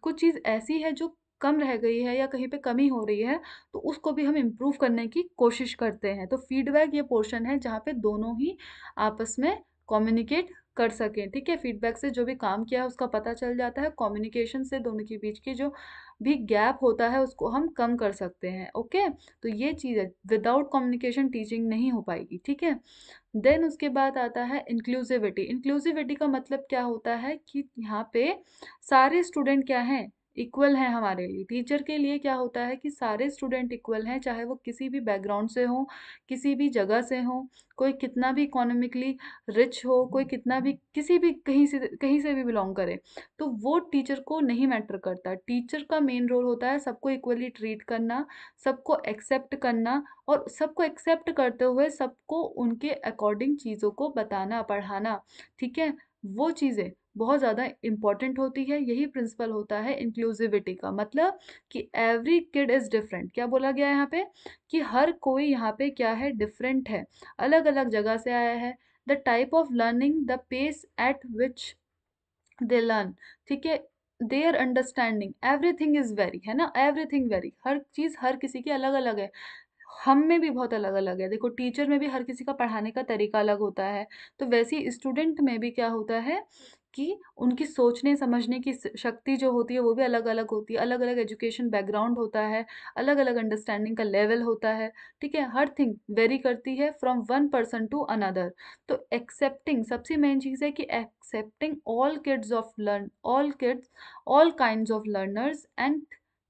कुछ चीज़ ऐसी है जो कम रह गई है या कहीं पे कमी हो रही है तो उसको भी हम इम्प्रूव करने की कोशिश करते हैं तो फीडबैक ये पोर्शन है जहाँ पे दोनों ही आपस में कम्युनिकेट कर सकें ठीक है फीडबैक से जो भी काम किया है उसका पता चल जाता है कम्युनिकेशन से दोनों के बीच की जो भी गैप होता है उसको हम कम कर सकते हैं ओके तो ये चीज़ है विदाउट कम्युनिकेशन टीचिंग नहीं हो पाएगी ठीक है देन उसके बाद आता है इंक्लूसिविटी इंक्लूसिविटी का मतलब क्या होता है कि यहाँ पे सारे स्टूडेंट क्या हैं इक्वल हैं हमारे लिए टीचर के लिए क्या होता है कि सारे स्टूडेंट इक्वल हैं चाहे वो किसी भी बैकग्राउंड से हों किसी भी जगह से हों कोई कितना भी इकोनॉमिकली रिच हो कोई कितना भी किसी भी कहीं से कहीं से भी बिलोंग करे तो वो टीचर को नहीं मैटर करता टीचर का मेन रोल होता है सबको इक्वली ट्रीट करना सबको एक्सेप्ट करना और सबको एक्सेप्ट करते हुए सबको उनके अकॉर्डिंग चीज़ों को बताना पढ़ाना ठीक है वो चीज़ें बहुत ज़्यादा इम्पॉर्टेंट होती है यही प्रिंसिपल होता है इंक्लूसिविटी का मतलब कि एवरी किड इज़ डिफरेंट क्या बोला गया है यहाँ पे कि हर कोई यहाँ पे क्या है डिफरेंट है अलग अलग जगह से आया है the type of learning the pace at which they learn ठीक है their understanding everything is vary है ना एवरी थिंग वेरी हर चीज़ हर किसी की अलग अलग है हम में भी बहुत अलग अलग है देखो टीचर में भी हर किसी का पढ़ाने का तरीका अलग होता है तो वैसे ही स्टूडेंट में भी क्या होता है कि उनकी सोचने समझने की शक्ति जो होती है वो भी अलग अलग होती है अलग अलग एजुकेशन बैकग्राउंड होता है अलग अलग अंडरस्टैंडिंग का लेवल होता है ठीक है हर थिंग वेरी करती है from one person to another तो एक्सेप्टिंग सबसे मेन चीज़ है कि accepting all kids of learn all kids all kind of learners and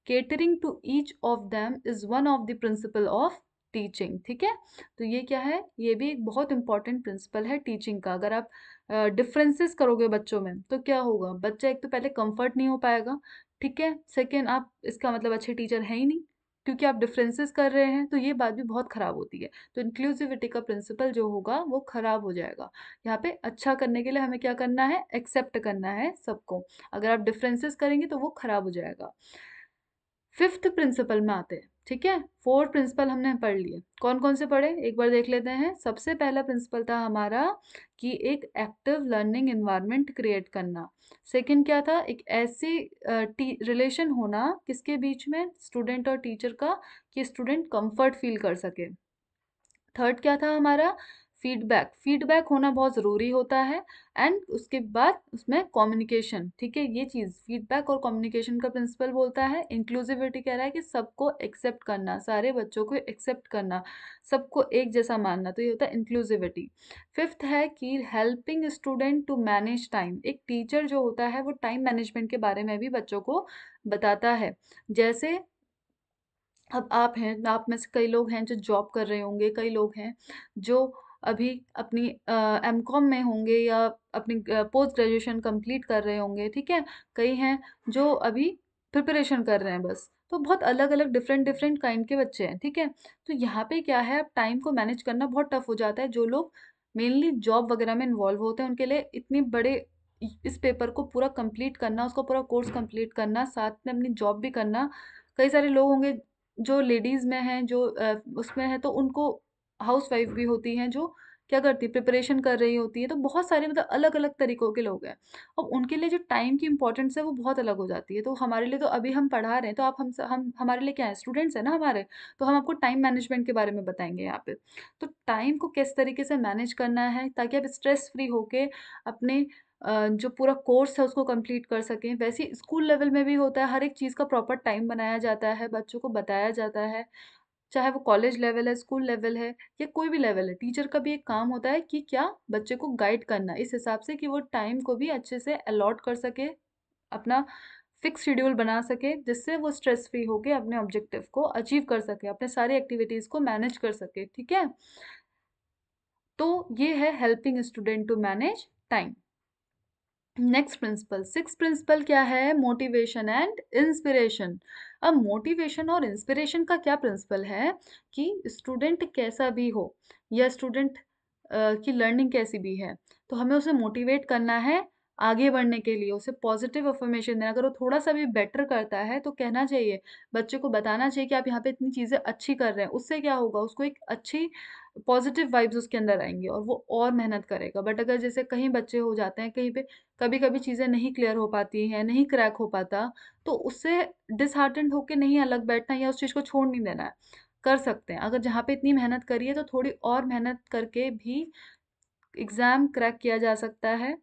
catering to each of them is one of the principle of teaching ठीक है तो ये क्या है ये भी एक बहुत इंपॉर्टेंट प्रिंसिपल है टीचिंग का अगर आप डिफरेंसेस uh, करोगे बच्चों में तो क्या होगा बच्चा एक तो पहले कंफर्ट नहीं हो पाएगा ठीक है सेकेंड आप इसका मतलब अच्छे टीचर हैं ही नहीं क्योंकि आप डिफरेंसेस कर रहे हैं तो ये बात भी बहुत ख़राब होती है तो इंक्लूसिविटी का प्रिंसिपल जो होगा वो ख़राब हो जाएगा यहाँ पे अच्छा करने के लिए हमें क्या करना है एक्सेप्ट करना है सबको अगर आप डिफरेंसेस करेंगे तो वो ख़राब हो जाएगा फिफ्थ प्रिंसिपल में आते हैं ठीक है फोर प्रिंसिपल हमने पढ़ लिए कौन कौन से पढ़े एक बार देख लेते हैं सबसे पहला प्रिंसिपल था हमारा कि एक एक्टिव लर्निंग एनवायरनमेंट क्रिएट करना सेकंड क्या था एक ऐसी रिलेशन होना किसके बीच में स्टूडेंट और टीचर का कि स्टूडेंट कंफर्ट फील कर सके थर्ड क्या था हमारा फीडबैक फीडबैक होना बहुत ज़रूरी होता है एंड उसके बाद उसमें कम्युनिकेशन ठीक है ये चीज़ फीडबैक और कम्युनिकेशन का प्रिंसिपल बोलता है इंक्लूसिविटी कह रहा है कि सबको एक्सेप्ट करना सारे बच्चों को एक्सेप्ट करना सबको एक जैसा मानना तो ये होता है इंक्लूसिविटी फिफ्थ है कि helping student to manage time एक टीचर जो होता है वो टाइम मैनेजमेंट के बारे में भी बच्चों को बताता है जैसे अब आप हैं आप में से कई लोग हैं जो जॉब कर रहे होंगे कई लोग हैं जो अभी अपनी एम कॉम में होंगे या अपनी पोस्ट ग्रेजुएशन कंप्लीट कर रहे होंगे ठीक है कई हैं जो अभी प्रिपरेशन कर रहे हैं बस तो बहुत अलग अलग डिफरेंट डिफरेंट काइंड के बच्चे हैं ठीक है तो यहाँ पे क्या है अब टाइम को मैनेज करना बहुत टफ हो जाता है जो लोग मेनली जॉब वगैरह में इन्वॉल्व होते हैं उनके लिए इतने बड़े इस पेपर को पूरा कंप्लीट करना उसका पूरा कोर्स कंप्लीट करना साथ में अपनी जॉब भी करना कई सारे लोग होंगे जो लेडीज़ में हैं जो उसमें है तो उनको हाउस वाइफ भी होती हैं जो क्या करती है प्रिपरेशन कर रही होती है तो बहुत सारे मतलब अलग अलग तरीक़ों के लोग हैं अब उनके लिए जो टाइम की इंपॉर्टेंस है वो बहुत अलग हो जाती है तो हमारे लिए तो अभी हम पढ़ा रहे हैं तो आप हम हम हमारे लिए क्या है स्टूडेंट्स हैं ना हमारे तो हम आपको टाइम मैनेजमेंट के बारे में बताएंगे यहाँ पे तो टाइम को किस तरीके से मैनेज करना है ताकि आप स्ट्रेस फ्री होकर अपने जो पूरा कोर्स है उसको कंप्लीट कर सकें वैसे स्कूल लेवल में भी होता है हर एक चीज़ का प्रॉपर टाइम बनाया जाता है बच्चों को बताया जाता है चाहे वो कॉलेज लेवल है, स्कूल लेवल है या कोई भी लेवल है, टीचर का भी एक काम होता है कि क्या बच्चे को गाइड करना इस हिसाब से कि वो टाइम को भी अच्छे से अलॉट कर सके, अपना फिक्स शेड्यूल बना सके जिससे वो स्ट्रेस फ्री होके अपने ऑब्जेक्टिव को अचीव कर सके, अपने सारे एक्टिविटीज़ को मैनेज कर सके, ठीक है? तो ये है helping student to manage time. Next principle six principle क्या है मोटिवेशन एंड इंस्पिरेशन अब मोटिवेशन और इंस्पिरेशन का क्या प्रिंसिपल है कि स्टूडेंट कैसा भी हो या स्टूडेंट की लर्निंग कैसी भी है तो हमें उसे मोटिवेट करना है आगे बढ़ने के लिए उसे पॉजिटिव अफर्मेशन देना अगर वो थोड़ा सा भी बेटर करता है तो कहना चाहिए बच्चे को बताना चाहिए कि आप यहाँ पे इतनी चीज़ें अच्छी कर रहे हैं उससे क्या होगा उसको एक अच्छी पॉजिटिव वाइब्स उसके अंदर आएंगी और वो और मेहनत करेगा बट अगर जैसे कहीं बच्चे हो जाते हैं कहीं पे कभी कभी चीज़ें नहीं क्लियर हो पाती हैं नहीं क्रैक हो पाता तो उससे डिसहार्टेंड होकर नहीं अलग बैठना या उस चीज़ को छोड़ नहीं देना है कर सकते हैं अगर जहाँ पे इतनी मेहनत करिए तो थोड़ी और मेहनत करके भी एग्ज़ाम क्रैक किया जा सकता है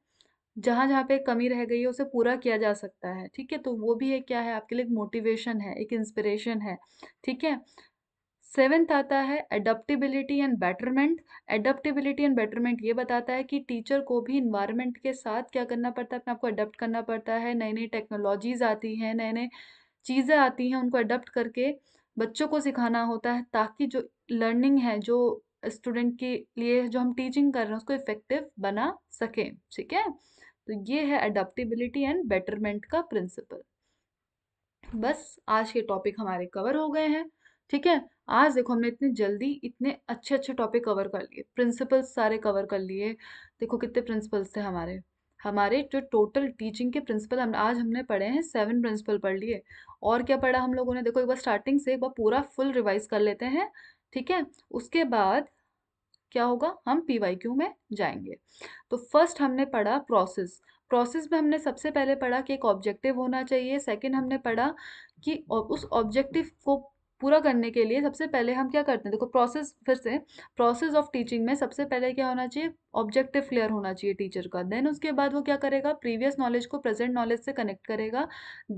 जहाँ जहाँ पे कमी रह गई है उसे पूरा किया जा सकता है ठीक है तो वो भी एक क्या है आपके लिए एक मोटिवेशन है एक इंस्पिरेशन है ठीक है सेवेंथ आता है adaptability and betterment adaptability and betterment ये बताता है कि टीचर को भी इन्वायरमेंट के साथ क्या करना पड़ता है अपने आपको अडप्ट करना पड़ता है नई नई टेक्नोलॉजीज आती हैं नए नए चीज़ें आती हैं उनको अडप्ट करके बच्चों को सिखाना होता है ताकि जो लर्निंग है जो स्टूडेंट के लिए जो हम टीचिंग कर रहे हैं उसको इफ़ेक्टिव बना सकें ठीक है तो ये है अडेप्टिबिलिटी एंड बेटरमेंट का प्रिंसिपल बस आज के टॉपिक हमारे कवर हो गए हैं ठीक है आज देखो हमने इतने जल्दी इतने अच्छे अच्छे टॉपिक कवर कर लिए प्रिंसिपल्स सारे कवर कर लिए देखो कितने प्रिंसिपल्स थे हमारे हमारे जो टोटल टीचिंग के प्रिंसिपल हम आज हमने पढ़े हैं सेवन प्रिंसिपल पढ़ लिए और क्या पढ़ा हम लोगों ने देखो एक बार स्टार्टिंग से एक बार पूरा फुल रिवाइज कर लेते हैं ठीक है उसके बाद क्या होगा हम पी वाई क्यू में जाएंगे तो फर्स्ट हमने पढ़ा प्रोसेस प्रोसेस में हमने सबसे पहले पढ़ा कि एक ऑब्जेक्टिव होना चाहिए सेकंड हमने पढ़ा कि उस ऑब्जेक्टिव को पूरा करने के लिए सबसे पहले हम क्या करते हैं देखो प्रोसेस फिर से प्रोसेस ऑफ टीचिंग में सबसे पहले क्या होना चाहिए ऑब्जेक्टिव क्लियर होना चाहिए टीचर का देन उसके बाद वो क्या करेगा प्रीवियस नॉलेज को प्रेजेंट नॉलेज से कनेक्ट करेगा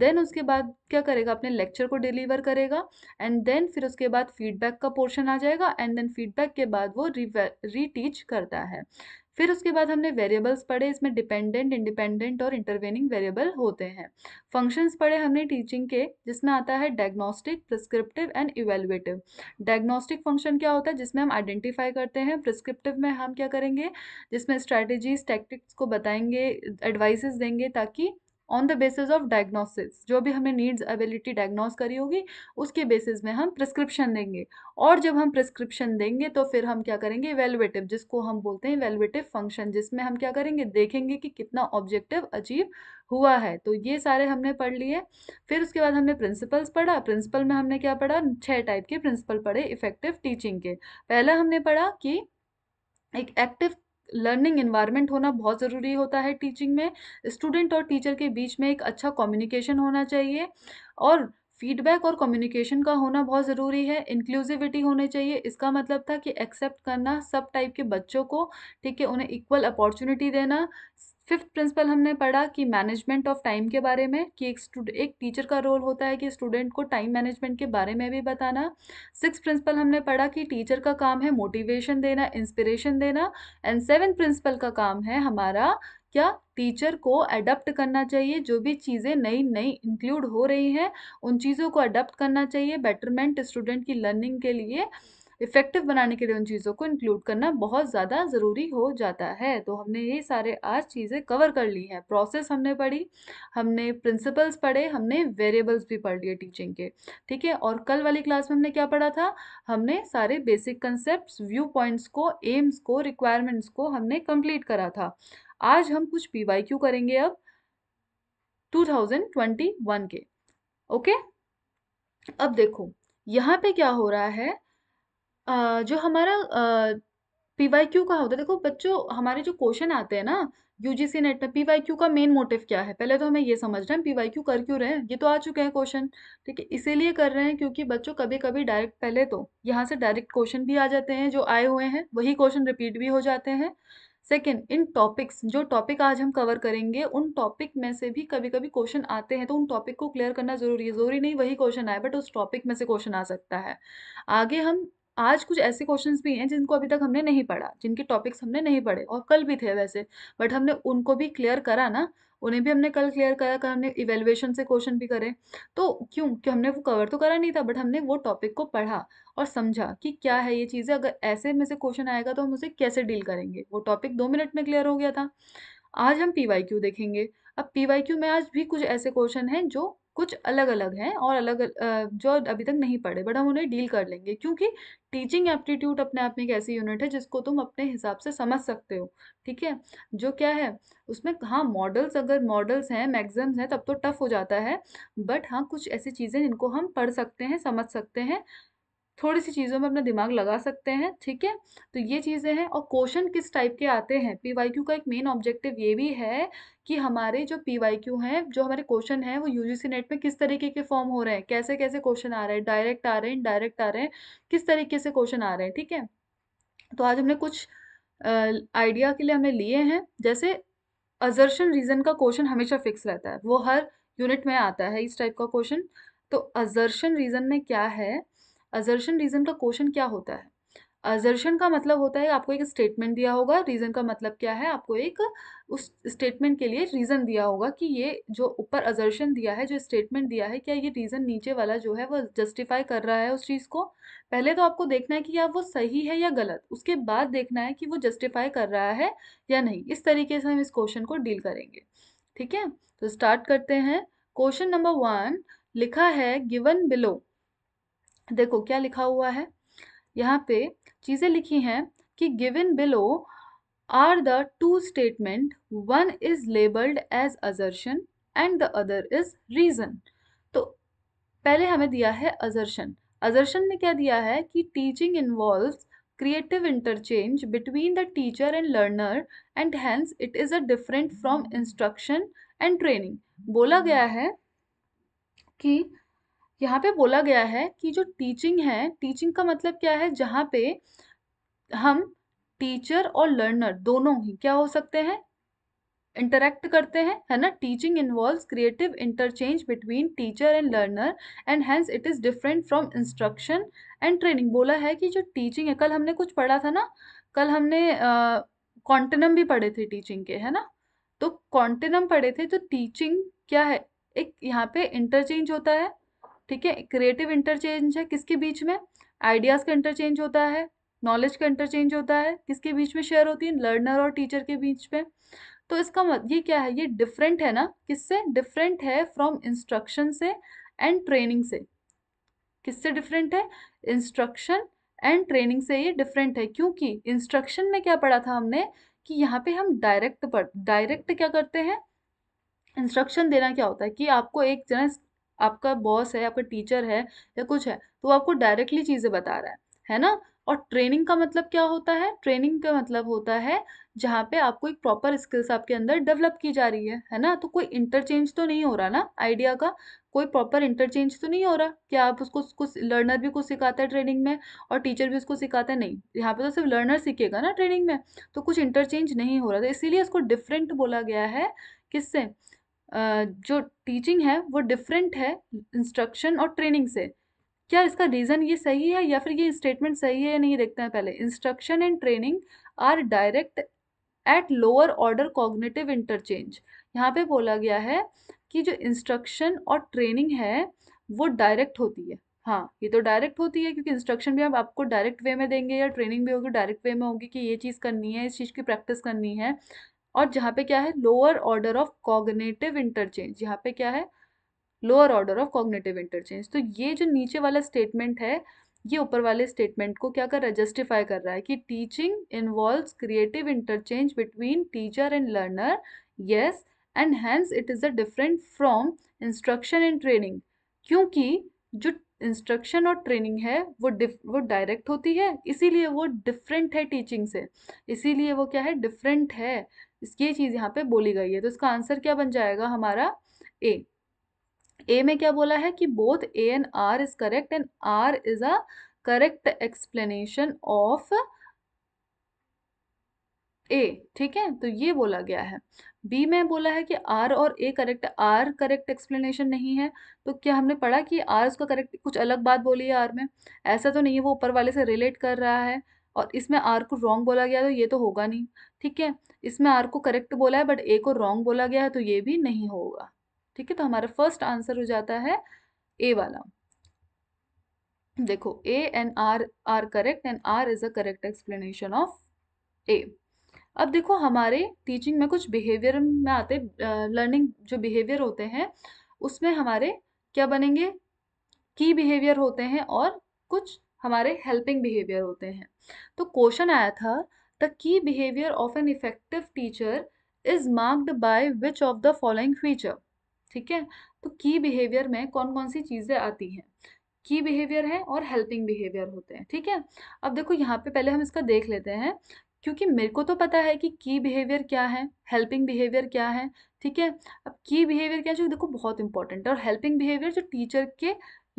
देन उसके बाद क्या करेगा अपने लेक्चर को डिलीवर करेगा एंड देन फिर उसके बाद फीडबैक का पोर्शन आ जाएगा एंड देन फीडबैक के बाद वो रीटीच करता है फिर उसके बाद हमने वेरिएबल्स पढ़े इसमें डिपेंडेंट इंडिपेंडेंट और इंटरवेनिंग वेरिएबल होते हैं फंक्शंस पढ़े हमने टीचिंग के जिसमें आता है diagnostic prescriptive and evaluative diagnostic function क्या होता है जिसमें हम आइडेंटिफाई करते हैं प्रिस्क्रिप्टिव में हम क्या करेंगे जिसमें स्ट्रैटेजीज टैक्टिक्स को बताएंगे एडवाइसेस देंगे ताकि on the basis of diagnosis जो भी हमें नीड्स एबिलिटी डायग्नोस करी होगी उसके बेसिस में हम प्रिस्क्रिप्शन देंगे और जब हम प्रिस्क्रिप्शन देंगे तो फिर हम क्या करेंगे वेलवेटिव जिसको हम बोलते हैं वेलवेटिव फंक्शन जिसमें हम क्या करेंगे देखेंगे कि कितना ऑब्जेक्टिव अचीव हुआ है तो ये सारे हमने पढ़ लिए फिर उसके बाद हमने प्रिंसिपल्स पढ़ा प्रिंसिपल में हमने क्या पढ़ा छः टाइप के प्रिंसिपल पढ़े इफेक्टिव टीचिंग के पहला हमने पढ़ा कि एक एक्टिव लर्निंग इन्वायरमेंट होना बहुत ज़रूरी होता है टीचिंग में स्टूडेंट और टीचर के बीच में एक अच्छा कम्युनिकेशन होना चाहिए और फीडबैक और कम्युनिकेशन का होना बहुत ज़रूरी है इंक्लूसिविटी होनी चाहिए इसका मतलब था कि एक्सेप्ट करना सब टाइप के बच्चों को ठीक है उन्हें इक्वल अपॉर्चुनिटी देना फिफ्थ प्रिंसिपल हमने पढ़ा कि मैनेजमेंट ऑफ टाइम के बारे में कि एक एक टीचर का रोल होता है कि स्टूडेंट को टाइम मैनेजमेंट के बारे में भी बताना सिक्स प्रिंसिपल हमने पढ़ा कि टीचर का काम है मोटिवेशन देना इंस्पिरेशन देना एंड सेवन प्रिंसिपल का काम है हमारा क्या टीचर को अडप्ट करना चाहिए जो भी चीज़ें नई नई इंक्लूड हो रही हैं उन चीज़ों को अडप्ट करना चाहिए बेटरमेंट स्टूडेंट की लर्निंग के लिए इफ़ेक्टिव बनाने के लिए उन चीज़ों को इंक्लूड करना बहुत ज़्यादा ज़रूरी हो जाता है तो हमने ये सारे आज चीज़ें कवर कर ली हैं प्रोसेस हमने पढ़ी हमने प्रिंसिपल्स पढ़े हमने वेरिएबल्स भी पढ़ लिए टीचिंग के ठीक है और कल वाली क्लास में हमने क्या पढ़ा था हमने सारे बेसिक कंसेप्ट व्यू पॉइंट्स को एम्स को रिक्वायरमेंट्स को हमने कंप्लीट करा था आज हम कुछ पी वाई क्यू करेंगे अब 2021 के ओके अब देखो यहाँ पे क्या हो रहा है जो हमारा वाई क्यू का होता है देखो बच्चों हमारे जो क्वेश्चन आते हैं ना यूजीसी नेट में क्यू का मेन मोटिव क्या है पहले तो हमें ये समझ रहे पी वाई क्यू कर क्यों रहे हैं ये तो आ चुके हैं क्वेश्चन ठीक है इसीलिए कर रहे हैं क्योंकि बच्चों कभी कभी डायरेक्ट पहले तो यहाँ से डायरेक्ट क्वेश्चन भी आ जाते हैं जो आए हुए हैं वही क्वेश्चन रिपीट भी हो जाते हैं सेकेंड इन टॉपिक्स जो टॉपिक आज हम कवर करेंगे उन टॉपिक में से भी कभी कभी क्वेश्चन आते हैं तो उन टॉपिक को क्लियर करना जरूरी है जरूरी नहीं वही क्वेश्चन आए बट उस टॉपिक में से क्वेश्चन आ सकता है आगे हम आज कुछ ऐसे क्वेश्चंस भी हैं जिनको अभी तक हमने नहीं पढ़ा जिनके टॉपिक्स हमने नहीं पढ़े और कल भी थे वैसे बट हमने उनको भी क्लियर करा ना उन्हें भी हमने कल क्लियर करा कल हमने इवेल्युएशन से क्वेश्चन भी करे तो क्यों कि हमने वो कवर तो करा नहीं था बट हमने वो टॉपिक को पढ़ा और समझा कि क्या है ये चीज़ें अगर ऐसे में से क्वेश्चन आएगा तो हम उसे कैसे डील करेंगे वो टॉपिक दो मिनट में क्लियर हो गया था आज हम पी वाई क्यू देखेंगे अब पी वाई क्यू में आज भी कुछ ऐसे क्वेश्चन हैं जो कुछ अलग अलग हैं और अलग जो अभी तक नहीं पढ़े बट हम उन्हें डील कर लेंगे क्योंकि टीचिंग एप्टीट्यूड अपने आप में एक ऐसी यूनिट है जिसको तुम अपने हिसाब से समझ सकते हो ठीक है जो क्या है उसमें हाँ मॉडल्स अगर मॉडल्स हैं मैगजम्स हैं तब तो टफ हो जाता है बट हाँ कुछ ऐसी चीज़ें जिनको हम पढ़ सकते हैं समझ सकते हैं थोड़ी सी चीज़ों में अपना दिमाग लगा सकते हैं ठीक है तो ये चीज़ें हैं और क्वेश्चन किस टाइप के आते हैं पी वाई क्यू का एक मेन ऑब्जेक्टिव ये भी है कि हमारे जो पी वाई क्यू हैं जो हमारे क्वेश्चन हैं वो यू जी नेट में किस तरीके के फॉर्म हो रहे हैं कैसे कैसे क्वेश्चन आ रहे हैं डायरेक्ट आ रहे हैं इनडायरेक्ट आ रहे हैं किस तरीके से क्वेश्चन आ रहे हैं ठीक है तो आज हमने कुछ आइडिया के लिए हमने लिए हैं जैसे अजर्शन रीज़न का क्वेश्चन हमेशा फिक्स रहता है वो हर यूनिट में आता है इस टाइप का क्वेश्चन तो अजर्शन रीज़न में क्या है अजर्शन रीज़न का क्वेश्चन क्या होता है अजर्शन का मतलब होता है आपको एक स्टेटमेंट दिया होगा रीज़न का मतलब क्या है आपको एक उस स्टेटमेंट के लिए रीज़न दिया होगा कि ये जो ऊपर अजर्शन दिया है जो स्टेटमेंट दिया है क्या ये रीज़न नीचे वाला जो है वो जस्टिफाई कर रहा है उस चीज़ को पहले तो आपको देखना है कि या वो सही है या गलत उसके बाद देखना है कि वो जस्टिफाई कर रहा है या नहीं इस तरीके से हम इस क्वेश्चन को डील करेंगे ठीक है तो स्टार्ट करते हैं क्वेश्चन नंबर वन लिखा है गिवन बिलो देखो क्या लिखा हुआ है यहाँ पे चीज़ें लिखी हैं कि given below are the two statement one is labelled as assertion and the other is reason तो पहले हमें दिया है अजर्शन अजर्शन में क्या दिया है कि teaching involve creative interchange between the teacher and learner and hence it is a different from instruction and training बोला गया है कि यहाँ पे बोला गया है कि जो टीचिंग है टीचिंग का मतलब क्या है जहाँ पे हम टीचर और लर्नर दोनों ही क्या हो सकते हैं इंटरेक्ट करते हैं है ना teaching involve creative interchange between teacher and learner and hence it is different from instruction and training बोला है कि जो टीचिंग है कल हमने कुछ पढ़ा था ना कल हमने कॉन्टिनम uh, भी पढ़े थे टीचिंग के है ना तो कॉन्टिनम पढ़े थे तो टीचिंग क्या है एक यहाँ पे इंटरचेंज होता है ठीक है क्रिएटिव इंटरचेंज है किसके बीच में आइडियाज़ का इंटरचेंज होता है नॉलेज का इंटरचेंज होता है किसके बीच में शेयर होती है लर्नर और टीचर के बीच में तो इसका मत ये क्या है ये डिफरेंट है ना किससे डिफरेंट है फ्रॉम इंस्ट्रक्शन से एंड ट्रेनिंग से किससे डिफरेंट है इंस्ट्रक्शन एंड ट्रेनिंग से ये डिफरेंट है क्योंकि इंस्ट्रक्शन में क्या पढ़ा था हमने कि यहाँ पे हम डायरेक्ट पढ़ डायरेक्ट क्या करते हैं इंस्ट्रक्शन देना क्या होता है कि आपको एक जना आपका बॉस है आपका टीचर है या कुछ है तो आपको डायरेक्टली चीज़ें बता रहा है है ना और ट्रेनिंग का मतलब क्या होता है ट्रेनिंग का मतलब होता है जहाँ पे आपको एक प्रॉपर स्किल्स आपके अंदर डेवलप की जा रही है है ना तो कोई इंटरचेंज तो नहीं हो रहा ना आइडिया का कोई प्रॉपर इंटरचेंज तो नहीं हो रहा क्या आप उसको कुछ लर्नर भी कुछ सिखाता है ट्रेनिंग में और टीचर भी उसको सिखाता है नहीं यहाँ पे तो सिर्फ लर्नर सीखेगा ना ट्रेनिंग में तो कुछ इंटरचेंज नहीं हो रहा तो इसीलिए इसको डिफरेंट बोला गया है किससे जो टीचिंग है वो डिफरेंट है इंस्ट्रक्शन और ट्रेनिंग से क्या इसका रीज़न ये सही है या फिर ये स्टेटमेंट सही है या नहीं देखते हैं पहले instruction and training are direct at lower order cognitive interchange यहाँ पे बोला गया है कि जो इंस्ट्रक्शन और ट्रेनिंग है वो डायरेक्ट होती है हाँ ये तो डायरेक्ट होती है क्योंकि इंस्ट्रक्शन भी हम आप आपको डायरेक्ट वे में देंगे या ट्रेनिंग भी होगी डायरेक्ट वे में होगी कि ये चीज़ करनी है इस चीज़ की प्रैक्टिस करनी है और जहाँ पे क्या है lower order of cognitive interchange यहाँ पे क्या है lower order of cognitive interchange तो ये जो नीचे वाला स्टेटमेंट है ये ऊपर वाले स्टेटमेंट को क्या कर रहा है जस्टिफाई कर रहा है कि teaching involve creative interchange between teacher and learner yes and hence it is a different from instruction and training क्योंकि जो इंस्ट्रक्शन और ट्रेनिंग है वो डिफ वो डायरेक्ट होती है इसीलिए वो डिफरेंट है टीचिंग से इसीलिए वो क्या है डिफरेंट है इसकी चीज़ यहाँ पे बोली गई है तो इसका आंसर क्या बन जाएगा हमारा ए ए में क्या बोला है कि both A and R is correct and R is a correct explanation of A ठीक है तो ये बोला गया है बी में बोला है कि आर और A correct R correct explanation नहीं है तो क्या हमने पढ़ा कि आर उसका करेक्ट कुछ अलग बात बोली है आर में ऐसा तो नहीं है वो ऊपर वाले से रिलेट कर रहा है और इसमें आर को रॉन्ग बोला गया तो ये तो होगा नहीं ठीक है इसमें आर को करेक्ट बोला है बट ए को रॉन्ग बोला गया है तो ये भी नहीं होगा ठीक है तो हमारा फर्स्ट आंसर हो जाता है ए वाला देखो A and R R correct and R is a correct explanation of A अब देखो हमारे टीचिंग में कुछ बिहेवियर में आते लर्निंग जो बिहेवियर होते हैं उसमें हमारे क्या बनेंगे की बिहेवियर होते हैं और कुछ हमारे हेल्पिंग बिहेवियर होते हैं तो क्वेश्चन आया था the key behaviour of an effective teacher is marked by which of the following feature ठीक है तो की बिहेवियर में कौन कौन सी चीज़ें आती हैं की बिहेवियर है और हेल्पिंग बिहेवियर होते हैं ठीक है अब देखो यहाँ पे पहले हम इसका देख लेते हैं क्योंकि मेरे को तो पता है कि की बिहेवियर क्या है हेल्पिंग बिहेवियर क्या है ठीक है अब की बिहेवियर क्या है जो देखो बहुत इंपॉर्टेंट है और हेल्पिंग बिहेवियर जो टीचर के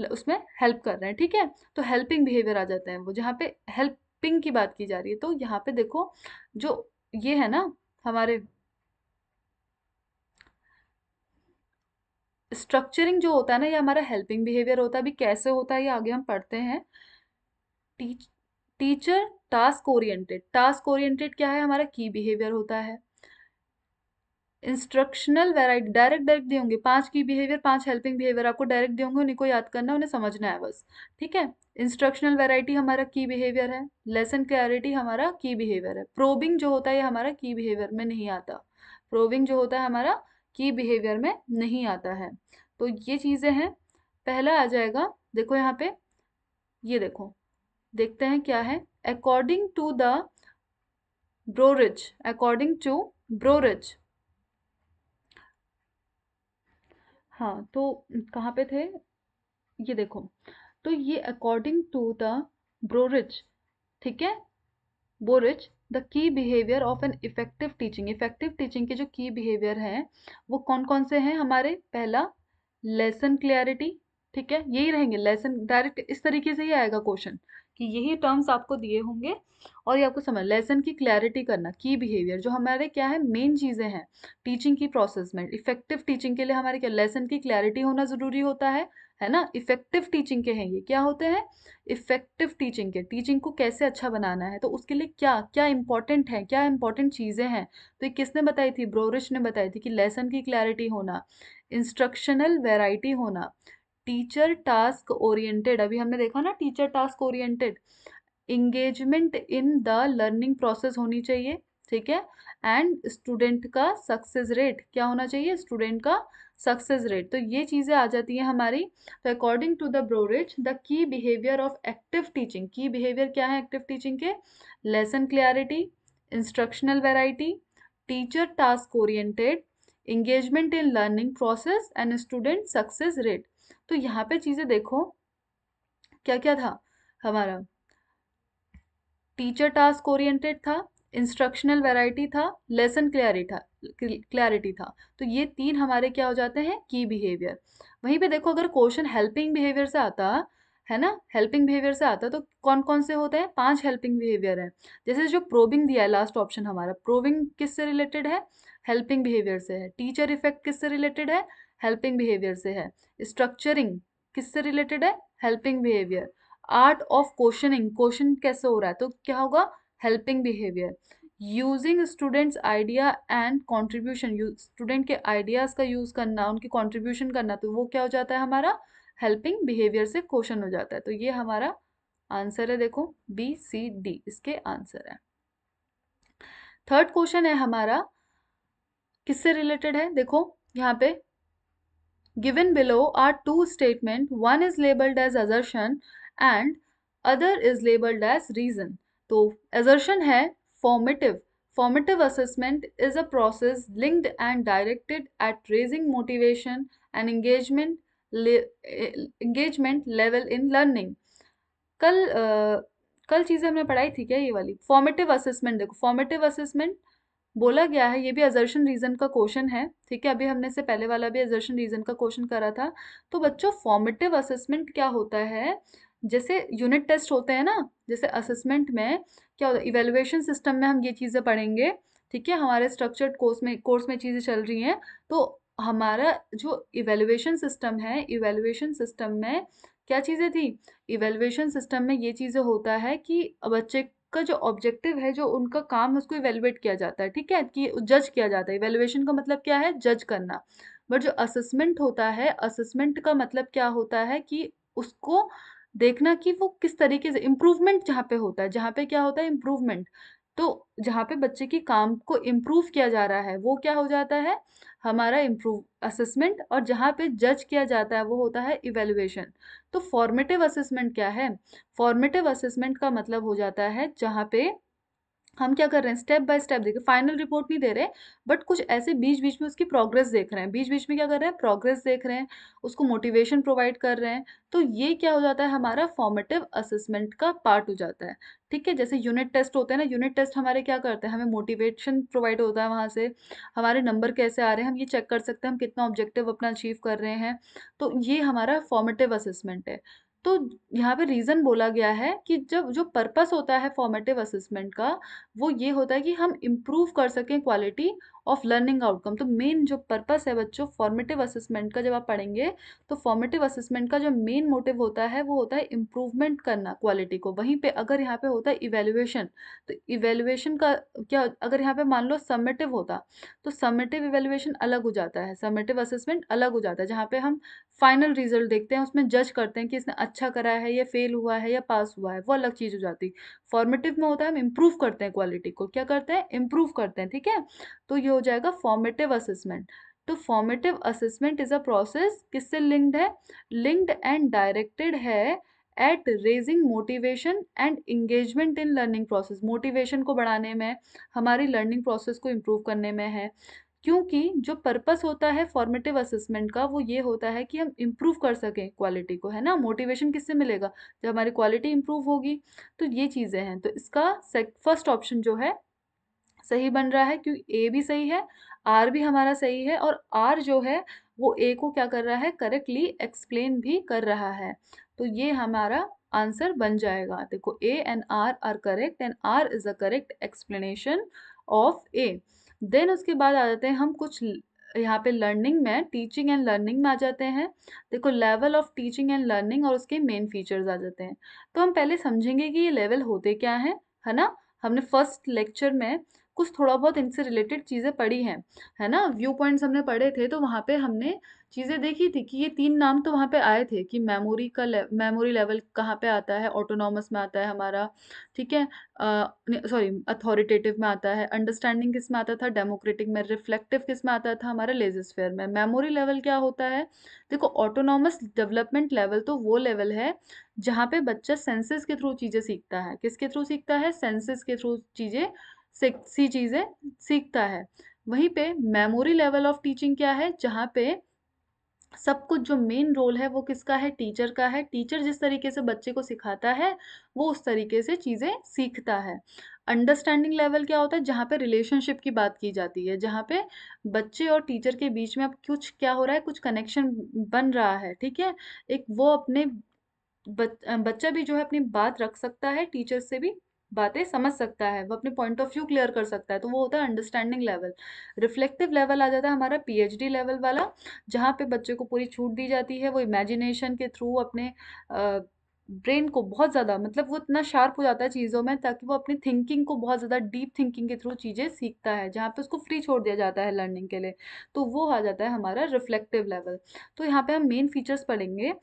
उसमें हेल्प कर रहे हैं ठीक है तो हेल्पिंग बिहेवियर आ जाते हैं वो जहाँ पे हेल्प शिपिंग की बात की जा रही है तो यहाँ पे देखो जो ये है ना हमारे स्ट्रक्चरिंग जो होता है ना ये हमारा हेल्पिंग बिहेवियर होता है अभी कैसे होता है ये आगे हम पढ़ते हैं teach teacher task oriented task oriented क्या है हमारा की बिहेवियर होता है इंस्ट्रक्शनल वेराइट डायरेक्ट डायरेक्ट दिए होंगे पांच की बिहेवियर पांच हेल्पिंग बिहेवियर आपको डायरेक्ट दिए होंगे उन्हीं को याद करना उन्हें समझना है बस ठीक है इंस्ट्रक्शनल वेराइटी हमारा की बिहेवियर है लेसन क्लैरिटी हमारा की बिहेवियर है प्रोबिंग जो होता है ये हमारा की बिहेवियर में नहीं आता प्रोबिंग जो होता है हमारा की बिहेवियर में नहीं आता है तो ये चीज़ें हैं पहला आ जाएगा देखो यहाँ पे ये देखो देखते हैं क्या है according to the Borich according to Borich हाँ तो कहाँ पे थे ये देखो तो ये अकॉर्डिंग टू द ब्रोरिच ठीक है Borich the key behaviour of an effective teaching effective teaching के जो की बिहेवियर हैं वो कौन कौन से हैं हमारे पहला लेसन क्लियरिटी ठीक है यही रहेंगे लेसन डायरेक्ट इस तरीके से ही आएगा क्वेश्चन कि यही टर्म्स आपको दिए होंगे और ये आपको समझ लेसन की क्लैरिटी करना की बिहेवियर जो हमारे क्या है मेन चीज़ें हैं टीचिंग की प्रोसेस में इफेक्टिव टीचिंग के लिए हमारे क्या लेसन की क्लैरिटी होना ज़रूरी होता है है ना इफेक्टिव टीचिंग के हैं ये क्या होते हैं इफेक्टिव टीचिंग के टीचिंग को कैसे अच्छा बनाना है तो उसके लिए क्या क्या इंपॉर्टेंट है क्या इंपॉर्टेंट चीज़ें हैं तो ये किसने बताई थी ब्रोरिश ने बताई थी कि लेसन की क्लैरिटी होना इंस्ट्रक्शनल वेराइटी होना टीचर टास्क ओरिएंटेड अभी हमने देखा ना teacher task oriented engagement in the learning process होनी चाहिए ठीक है एंड स्टूडेंट का सक्सेस रेट क्या होना चाहिए स्टूडेंट का सक्सेस रेट तो ये चीज़ें आ जाती हैं हमारी तो according to the Borich the key behaviour of active teaching की बिहेवियर क्या है एक्टिव टीचिंग के lesson clarity instructional variety teacher task oriented engagement in learning process and student success rate तो यहाँ पे चीज़ें देखो क्या क्या था हमारा टीचर टास्क ओरिएंटेड था इंस्ट्रक्शनल वैरायटी था लेसन क्लैरिटी था क्लैरिटी था तो ये तीन हमारे क्या हो जाते हैं की बिहेवियर वहीं पे देखो अगर क्वेश्चन हेल्पिंग बिहेवियर से आता है ना हेल्पिंग बिहेवियर से आता तो कौन कौन से होते हैं पांच हेल्पिंग बिहेवियर हैं जैसे जो प्रोबिंग दिया है लास्ट ऑप्शन हमारा प्रोबिंग किससे रिलेटेड है हेल्पिंग बिहेवियर से है टीचर इफेक्ट किससे रिलेटेड है हेल्पिंग बिहेवियर से है स्ट्रक्चरिंग किससे रिलेटेड है helping behaviour art of questioning question कैसे हो रहा है तो क्या होगा helping behaviour using students idea and contribution student के आइडियाज़ का यूज़ करना उनकी कॉन्ट्रीब्यूशन करना तो वो क्या हो जाता है हमारा हेल्पिंग बिहेवियर से क्वेश्चन हो जाता है तो ये हमारा आंसर है देखो बी सी डी इसके आंसर है थर्ड क्वेश्चन है हमारा किससे रिलेटेड है देखो यहाँ पे Given below are two statement One is labeled as assertion and other is labeled as reason. तो assertion hai formative. Formative assessment is a process linked and directed at raising motivation and engagement le engagement level in learning. kal uh, कल चीज़ें हमने पढ़ाई थी क्या ये वाली फॉर्मेटिव असेसमेंट देखो फॉर्मेटिव असेसमेंट बोला गया है ये भी एजर्शन रीज़न का क्वेश्चन है ठीक है अभी हमने से पहले वाला भी एजर्शन रीज़न का क्वेश्चन करा था तो बच्चों फॉर्मेटिव असेसमेंट क्या होता है जैसे यूनिट टेस्ट होते हैं ना जैसे असेसमेंट में क्या होता है इवेलुएशन सिस्टम में हम ये चीज़ें पढ़ेंगे ठीक है हमारे स्ट्रक्चर्ड कोर्स में कोर्स में चीज़ें चल रही हैं तो हमारा जो इवेलुएशन सिस्टम है इवेलुएशन सिस्टम में क्या चीज़ें थी इवेलुएशन सिस्टम में ये चीज़ें होता है कि बच्चे उसका जो ऑब्जेक्टिव है जो उनका काम है उसको इवेलुएट किया जाता है ठीक है कि जज किया जाता है इवेलुएशन का मतलब क्या है जज करना बट जो असेसमेंट होता है असेसमेंट का मतलब क्या होता है कि उसको देखना कि वो किस तरीके से इम्प्रूवमेंट जहाँ पे होता है जहाँ पे क्या होता है इम्प्रूवमेंट तो जहाँ पे बच्चे की काम को इम्प्रूव किया जा रहा है वो क्या हो जाता है हमारा इम्प्रूव असेसमेंट और जहाँ पे जज किया जाता है वो होता है इवेलुएशन तो फॉर्मेटिव असेसमेंट क्या है फॉर्मेटिव असेसमेंट का मतलब हो जाता है जहाँ पे हम क्या कर रहे हैं स्टेप बाय स्टेप देख रहे फाइनल रिपोर्ट नहीं दे रहे बट कुछ ऐसे बीच बीच में उसकी प्रोग्रेस देख रहे हैं बीच बीच में क्या कर रहे हैं प्रोग्रेस देख रहे हैं उसको मोटिवेशन प्रोवाइड कर रहे हैं तो ये क्या हो जाता है हमारा फॉर्मेटिव असेसमेंट का पार्ट हो जाता है ठीक है जैसे यूनिट टेस्ट होते हैं ना यूनिट टेस्ट हमारे क्या करते हैं हमें मोटिवेशन प्रोवाइड होता है वहाँ से हमारे नंबर कैसे आ रहे हैं हम ये चेक कर सकते हैं हम कितना ऑब्जेक्टिव अपना अचीव कर रहे हैं तो ये हमारा फॉर्मेटिव असेसमेंट है तो यहाँ पे रीज़न बोला गया है कि जब जो पर्पस होता है फॉर्मेटिव असेसमेंट का वो ये होता है कि हम इम्प्रूव कर सकें क्वालिटी ऑफ लर्निंग आउटकम तो मेन जो पर्पस है बच्चों फॉर्मेटिव असेसमेंट का जब आप पढ़ेंगे तो फॉर्मेटिव असेसमेंट का जो मेन मोटिव होता है वो होता है इम्प्रूवमेंट करना क्वालिटी को वहीं पे अगर यहाँ पे होता है इवेल्युएशन तो इवेल्युएशन का क्या अगर यहाँ पे मान लो समेटिव होता तो समेटिव इवेल्युएशन अलग हो जाता है समेटिव असेसमेंट अलग हो जाता है जहाँ पे हम फाइनल रिजल्ट देखते हैं उसमें जज करते हैं कि इसने अच्छा करा है या फेल हुआ है या पास हुआ है वो अलग चीज़ हो जाती फॉर्मेटिव में होता है हम इम्प्रूव करते हैं क्वालिटी को क्या करते हैं इम्प्रूव करते हैं ठीक है तो ये हो जाएगा फॉर्मेटिव असेसमेंट तो formative assessment is a process किससे लिंक्ड है लिंक्ड एंड डायरेक्टेड है at raising motivation and engagement in learning process motivation को बढ़ाने में हमारी लर्निंग प्रोसेस को इम्प्रूव करने में है क्योंकि जो पर्पस होता है फॉर्मेटिव असेसमेंट का वो ये होता है कि हम इम्प्रूव कर सकें क्वालिटी को है ना मोटिवेशन किससे मिलेगा जब हमारी क्वालिटी इम्प्रूव होगी तो ये चीज़ें हैं तो इसका फर्स्ट ऑप्शन जो है सही बन रहा है क्योंकि ए भी सही है आर भी हमारा सही है और आर जो है वो ए को क्या कर रहा है करेक्टली एक्सप्लेन भी कर रहा है तो ये हमारा आंसर बन जाएगा देखो A and R R correct and R is a correct explanation of A then उसके बाद आ जाते हैं हम कुछ यहाँ पे लर्निंग में टीचिंग एंड लर्निंग में आ जाते हैं देखो level of teaching and learning और उसके मेन फीचर्स आ जाते हैं तो हम पहले समझेंगे कि ये लेवल होते क्या हैं है ना हमने फर्स्ट लेक्चर में कुछ थोड़ा बहुत इनसे रिलेटेड चीज़ें पढ़ी हैं है ना व्यू पॉइंट्स हमने पढ़े थे तो वहाँ पे हमने चीज़ें देखी थी कि ये तीन नाम तो वहाँ पे आए थे कि मेमोरी का ले, मेमोरी लेवल कहाँ पे आता है ऑटोनॉमस में आता है हमारा ठीक है सॉरी अथॉरिटेटिव में आता है अंडरस्टैंडिंग किस में आता था डेमोक्रेटिक में रिफ्लेक्टिव किस में आता था हमारा लेजस्फेयर में मेमोरी लेवल क्या होता है देखो ऑटोनॉमस डेवलपमेंट लेवल तो वो लेवल है जहाँ पे बच्चा सेंसेस के थ्रू चीज़ें सीखता है किसके थ्रू सीखता है सेंसेस के थ्रू चीज़ें सीख सी चीज़ें सीखता है वहीं पे मेमोरी लेवल ऑफ टीचिंग क्या है जहाँ पे सब कुछ जो मेन रोल है वो किसका है टीचर का है टीचर जिस तरीके से बच्चे को सिखाता है वो उस तरीके से चीज़ें सीखता है अंडरस्टैंडिंग लेवल क्या होता है जहाँ पे रिलेशनशिप की बात की जाती है जहाँ पे बच्चे और टीचर के बीच में अब कुछ क्या हो रहा है कुछ कनेक्शन बन रहा है ठीक है एक वो अपने बच, बच्चा भी जो है अपनी बात रख सकता है टीचर से भी बातें समझ सकता है वो अपने पॉइंट ऑफ व्यू क्लियर कर सकता है तो वो होता है अंडरस्टैंडिंग लेवल रिफ्लेक्टिव लेवल आ जाता है हमारा पीएचडी लेवल वाला जहाँ पे बच्चे को पूरी छूट दी जाती है वो इमेजिनेशन के थ्रू अपने ब्रेन को बहुत ज़्यादा मतलब वो इतना शार्प हो जाता है चीज़ों में ताकि वो अपनी थिंकिंग को बहुत ज़्यादा डीप थिंकिंग के थ्रू चीज़ें सीखता है जहाँ पे उसको फ्री छोड़ दिया जाता है लर्निंग के लिए तो वो आ जाता है हमारा रिफ्लेक्टिव लेवल तो यहाँ पे हम मेन फीचर्स पढ़ेंगे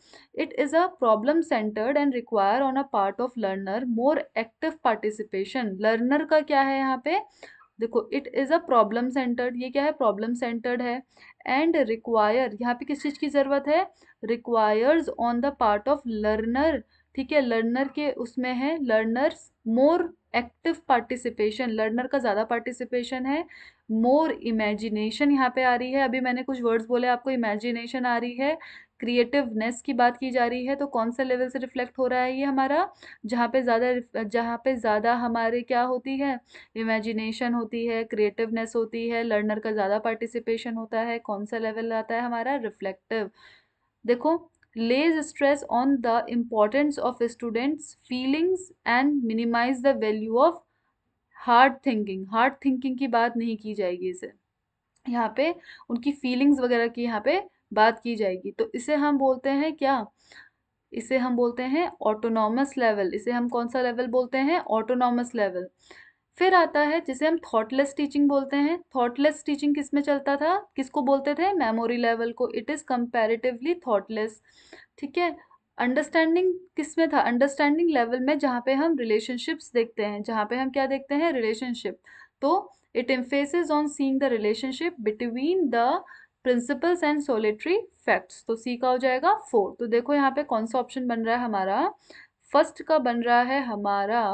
it is a problem centred and require on a part of learner more active participation learner का क्या है यहाँ पे देखो it is a problem centred ये क्या है प्रॉब्लम सेंटर्ड है एंड रिक्वायर यहाँ पे किस चीज़ की ज़रूरत है requires on the part of learner ठीक है लर्नर के उसमें है learners more active participation learner का ज़्यादा पार्टिसिपेशन है मोर इमेजिनेशन यहाँ पे आ रही है अभी मैंने कुछ वर्ड्स बोले आपको इमेजिनेशन आ रही है क्रिएटिवनेस की बात की जा रही है तो कौन सा लेवल से रिफ्लेक्ट हो रहा है ये हमारा जहाँ पे ज़्यादा जहाँ पे ज़्यादा हमारे क्या होती है इमेजिनेशन होती है क्रिएटिवनेस होती है लर्नर का ज़्यादा पार्टिसिपेशन होता है कौन सा लेवल आता है हमारा रिफ्लेक्टिव देखो lays stress on the importance of students feelings and minimise the value of hard thinking hard thinking की बात नहीं की जाएगी इसे यहाँ पे उनकी फीलिंग्स वगैरह की यहाँ पे बात की जाएगी तो इसे हम बोलते हैं क्या इसे हम बोलते हैं ऑटोनॉमस लेवल इसे हम कौन सा लेवल बोलते हैं ऑटोनॉमस लेवल फिर आता है जिसे हम थॉटलेस टीचिंग बोलते हैं थॉटलेस टीचिंग किस में चलता था किसको बोलते थे मेमोरी लेवल को इट इज़ कंपेरेटिवली थॉटलेस ठीक है अंडरस्टैंडिंग किस में था अंडरस्टैंडिंग लेवल में जहाँ पे हम रिलेशनशिप्स देखते हैं जहाँ पे हम क्या देखते हैं रिलेशनशिप तो it emphasis on seeing the relationship between the principles and solitary facts तो सी का हो जाएगा फोर तो देखो यहाँ पे कौन सा ऑप्शन बन रहा है हमारा फर्स्ट का बन रहा है हमारा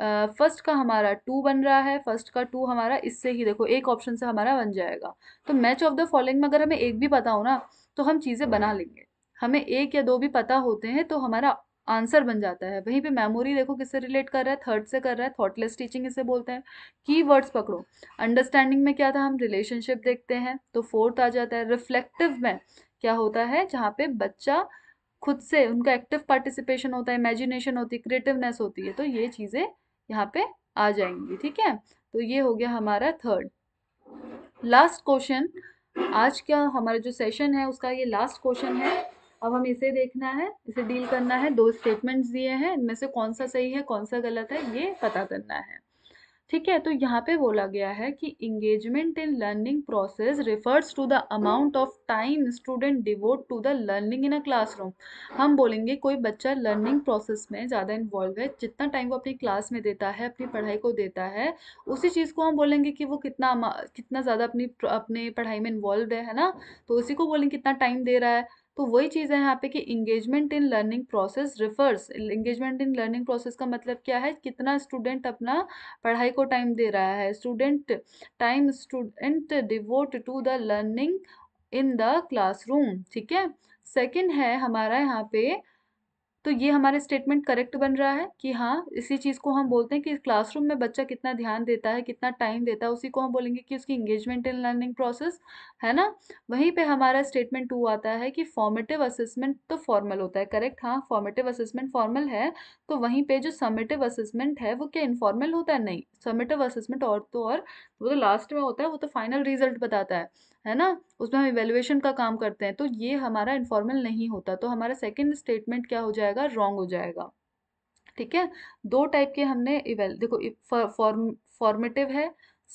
फर्स्ट का हमारा टू बन रहा है फर्स्ट का टू हमारा इससे ही देखो एक ऑप्शन से हमारा बन जाएगा तो मैच ऑफ द फॉलोइंग में अगर हमें एक भी पता हो ना तो हम चीज़ें बना हम्म। लेंगे हमें एक या दो भी पता होते हैं तो हमारा आंसर बन जाता है वहीं पे मेमोरी देखो किससे रिलेट कर रहा है थर्ड से कर रहा है थॉटलेस टीचिंग इसे बोलते हैं की वर्ड्स पकड़ो अंडरस्टैंडिंग में क्या था हम रिलेशनशिप देखते हैं तो फोर्थ आ जाता है रिफ्लेक्टिव में क्या होता है जहाँ पे बच्चा खुद से उनका एक्टिव पार्टिसिपेशन होता है इमेजिनेशन होती है क्रिएटिवनेस होती है तो ये चीज़ें यहाँ पे आ जाएंगी ठीक है तो ये हो गया हमारा थर्ड लास्ट क्वेश्चन आज का हमारा जो सेशन है उसका ये लास्ट क्वेश्चन है अब हम इसे देखना है इसे डील करना है दो स्टेटमेंट्स दिए हैं इनमें से कौन सा सही है कौन सा गलत है ये पता करना है ठीक है तो यहाँ पे बोला गया है कि engagement in learning process refers to the amount of time student devote to the learning in a classroom हम बोलेंगे कोई बच्चा लर्निंग प्रोसेस में ज़्यादा इन्वॉल्व है जितना टाइम वो अपनी क्लास में देता है अपनी पढ़ाई को देता है उसी चीज़ को हम बोलेंगे कि वो कितना कितना ज़्यादा अपनी अपने पढ़ाई में इन्वॉल्व है है ना तो उसी को बोलेंगे कितना टाइम दे रहा है तो वही चीज़ है यहाँ पे कि engagement in learning process refers engagement in learning process का मतलब क्या है कितना स्टूडेंट अपना पढ़ाई को टाइम दे रहा है student time student devote to the learning in the classroom ठीक है सेकेंड है हमारा यहाँ पे तो ये हमारे स्टेटमेंट करेक्ट बन रहा है कि हाँ इसी चीज़ को हम बोलते हैं कि क्लासरूम में बच्चा कितना ध्यान देता है कितना टाइम देता है उसी को हम बोलेंगे कि उसकी इंगेजमेंट इन लर्निंग प्रोसेस है ना वहीं पे हमारा स्टेटमेंट टू आता है कि फॉर्मेटिव असेसमेंट तो फॉर्मल होता है करेक्ट हाँ फॉर्मेटिव असेसमेंट फॉर्मल है तो वहीं पे जो समेटिव असेसमेंट है वो क्या इनफॉर्मल होता है नहीं समेटिव असेसमेंट और तो और वो तो लास्ट में होता है वो तो फाइनल रिजल्ट बताता है है ना उसमें हम इवेल्युएशन का काम करते हैं तो ये हमारा इनफॉर्मल नहीं होता तो हमारा सेकेंड स्टेटमेंट क्या हो जाएगा रॉन्ग हो जाएगा ठीक है दो टाइप के हमने इवेल देखो फॉर्मेटिव है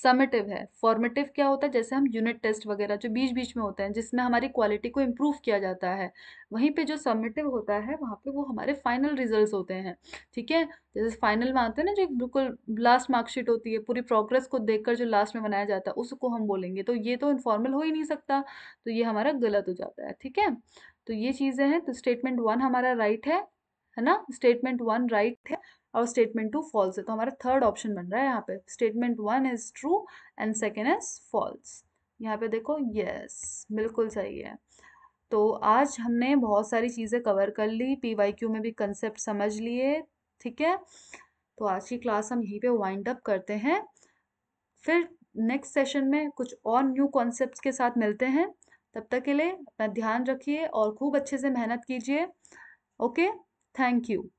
समेटिव है फॉर्मेटिव क्या होता है जैसे हम यूनिट टेस्ट वगैरह जो बीच बीच में होते हैं जिसमें हमारी क्वालिटी को इम्प्रूव किया जाता है वहीं पे जो समेटिव होता है वहाँ पे वो हमारे फाइनल रिजल्ट्स होते हैं ठीक है जैसे फाइनल में आते हैं ना जो बिल्कुल लास्ट मार्कशीट होती है पूरी प्रोग्रेस को देख जो लास्ट में बनाया जाता है उसको हम बोलेंगे तो ये तो इनफॉर्मल हो ही नहीं सकता तो ये हमारा गलत हो जाता है ठीक है तो ये चीज़ें हैं तो स्टेटमेंट वन हमारा राइट है है ना स्टेटमेंट वन राइट है और स्टेटमेंट टू फॉल्स है तो हमारा थर्ड ऑप्शन बन रहा है यहाँ पे statement one is true and second is false यहाँ पे देखो यस yes, बिल्कुल सही है तो आज हमने बहुत सारी चीज़ें कवर कर ली पी वाई क्यू में भी कंसेप्ट समझ लिए ठीक है तो आज की क्लास हम यहीं पे वाइंड अप करते हैं फिर नेक्स्ट सेशन में कुछ और न्यू कॉन्सेप्ट्स के साथ मिलते हैं तब तक के लिए अपना ध्यान रखिए और खूब अच्छे से मेहनत कीजिए ओके थैंक यू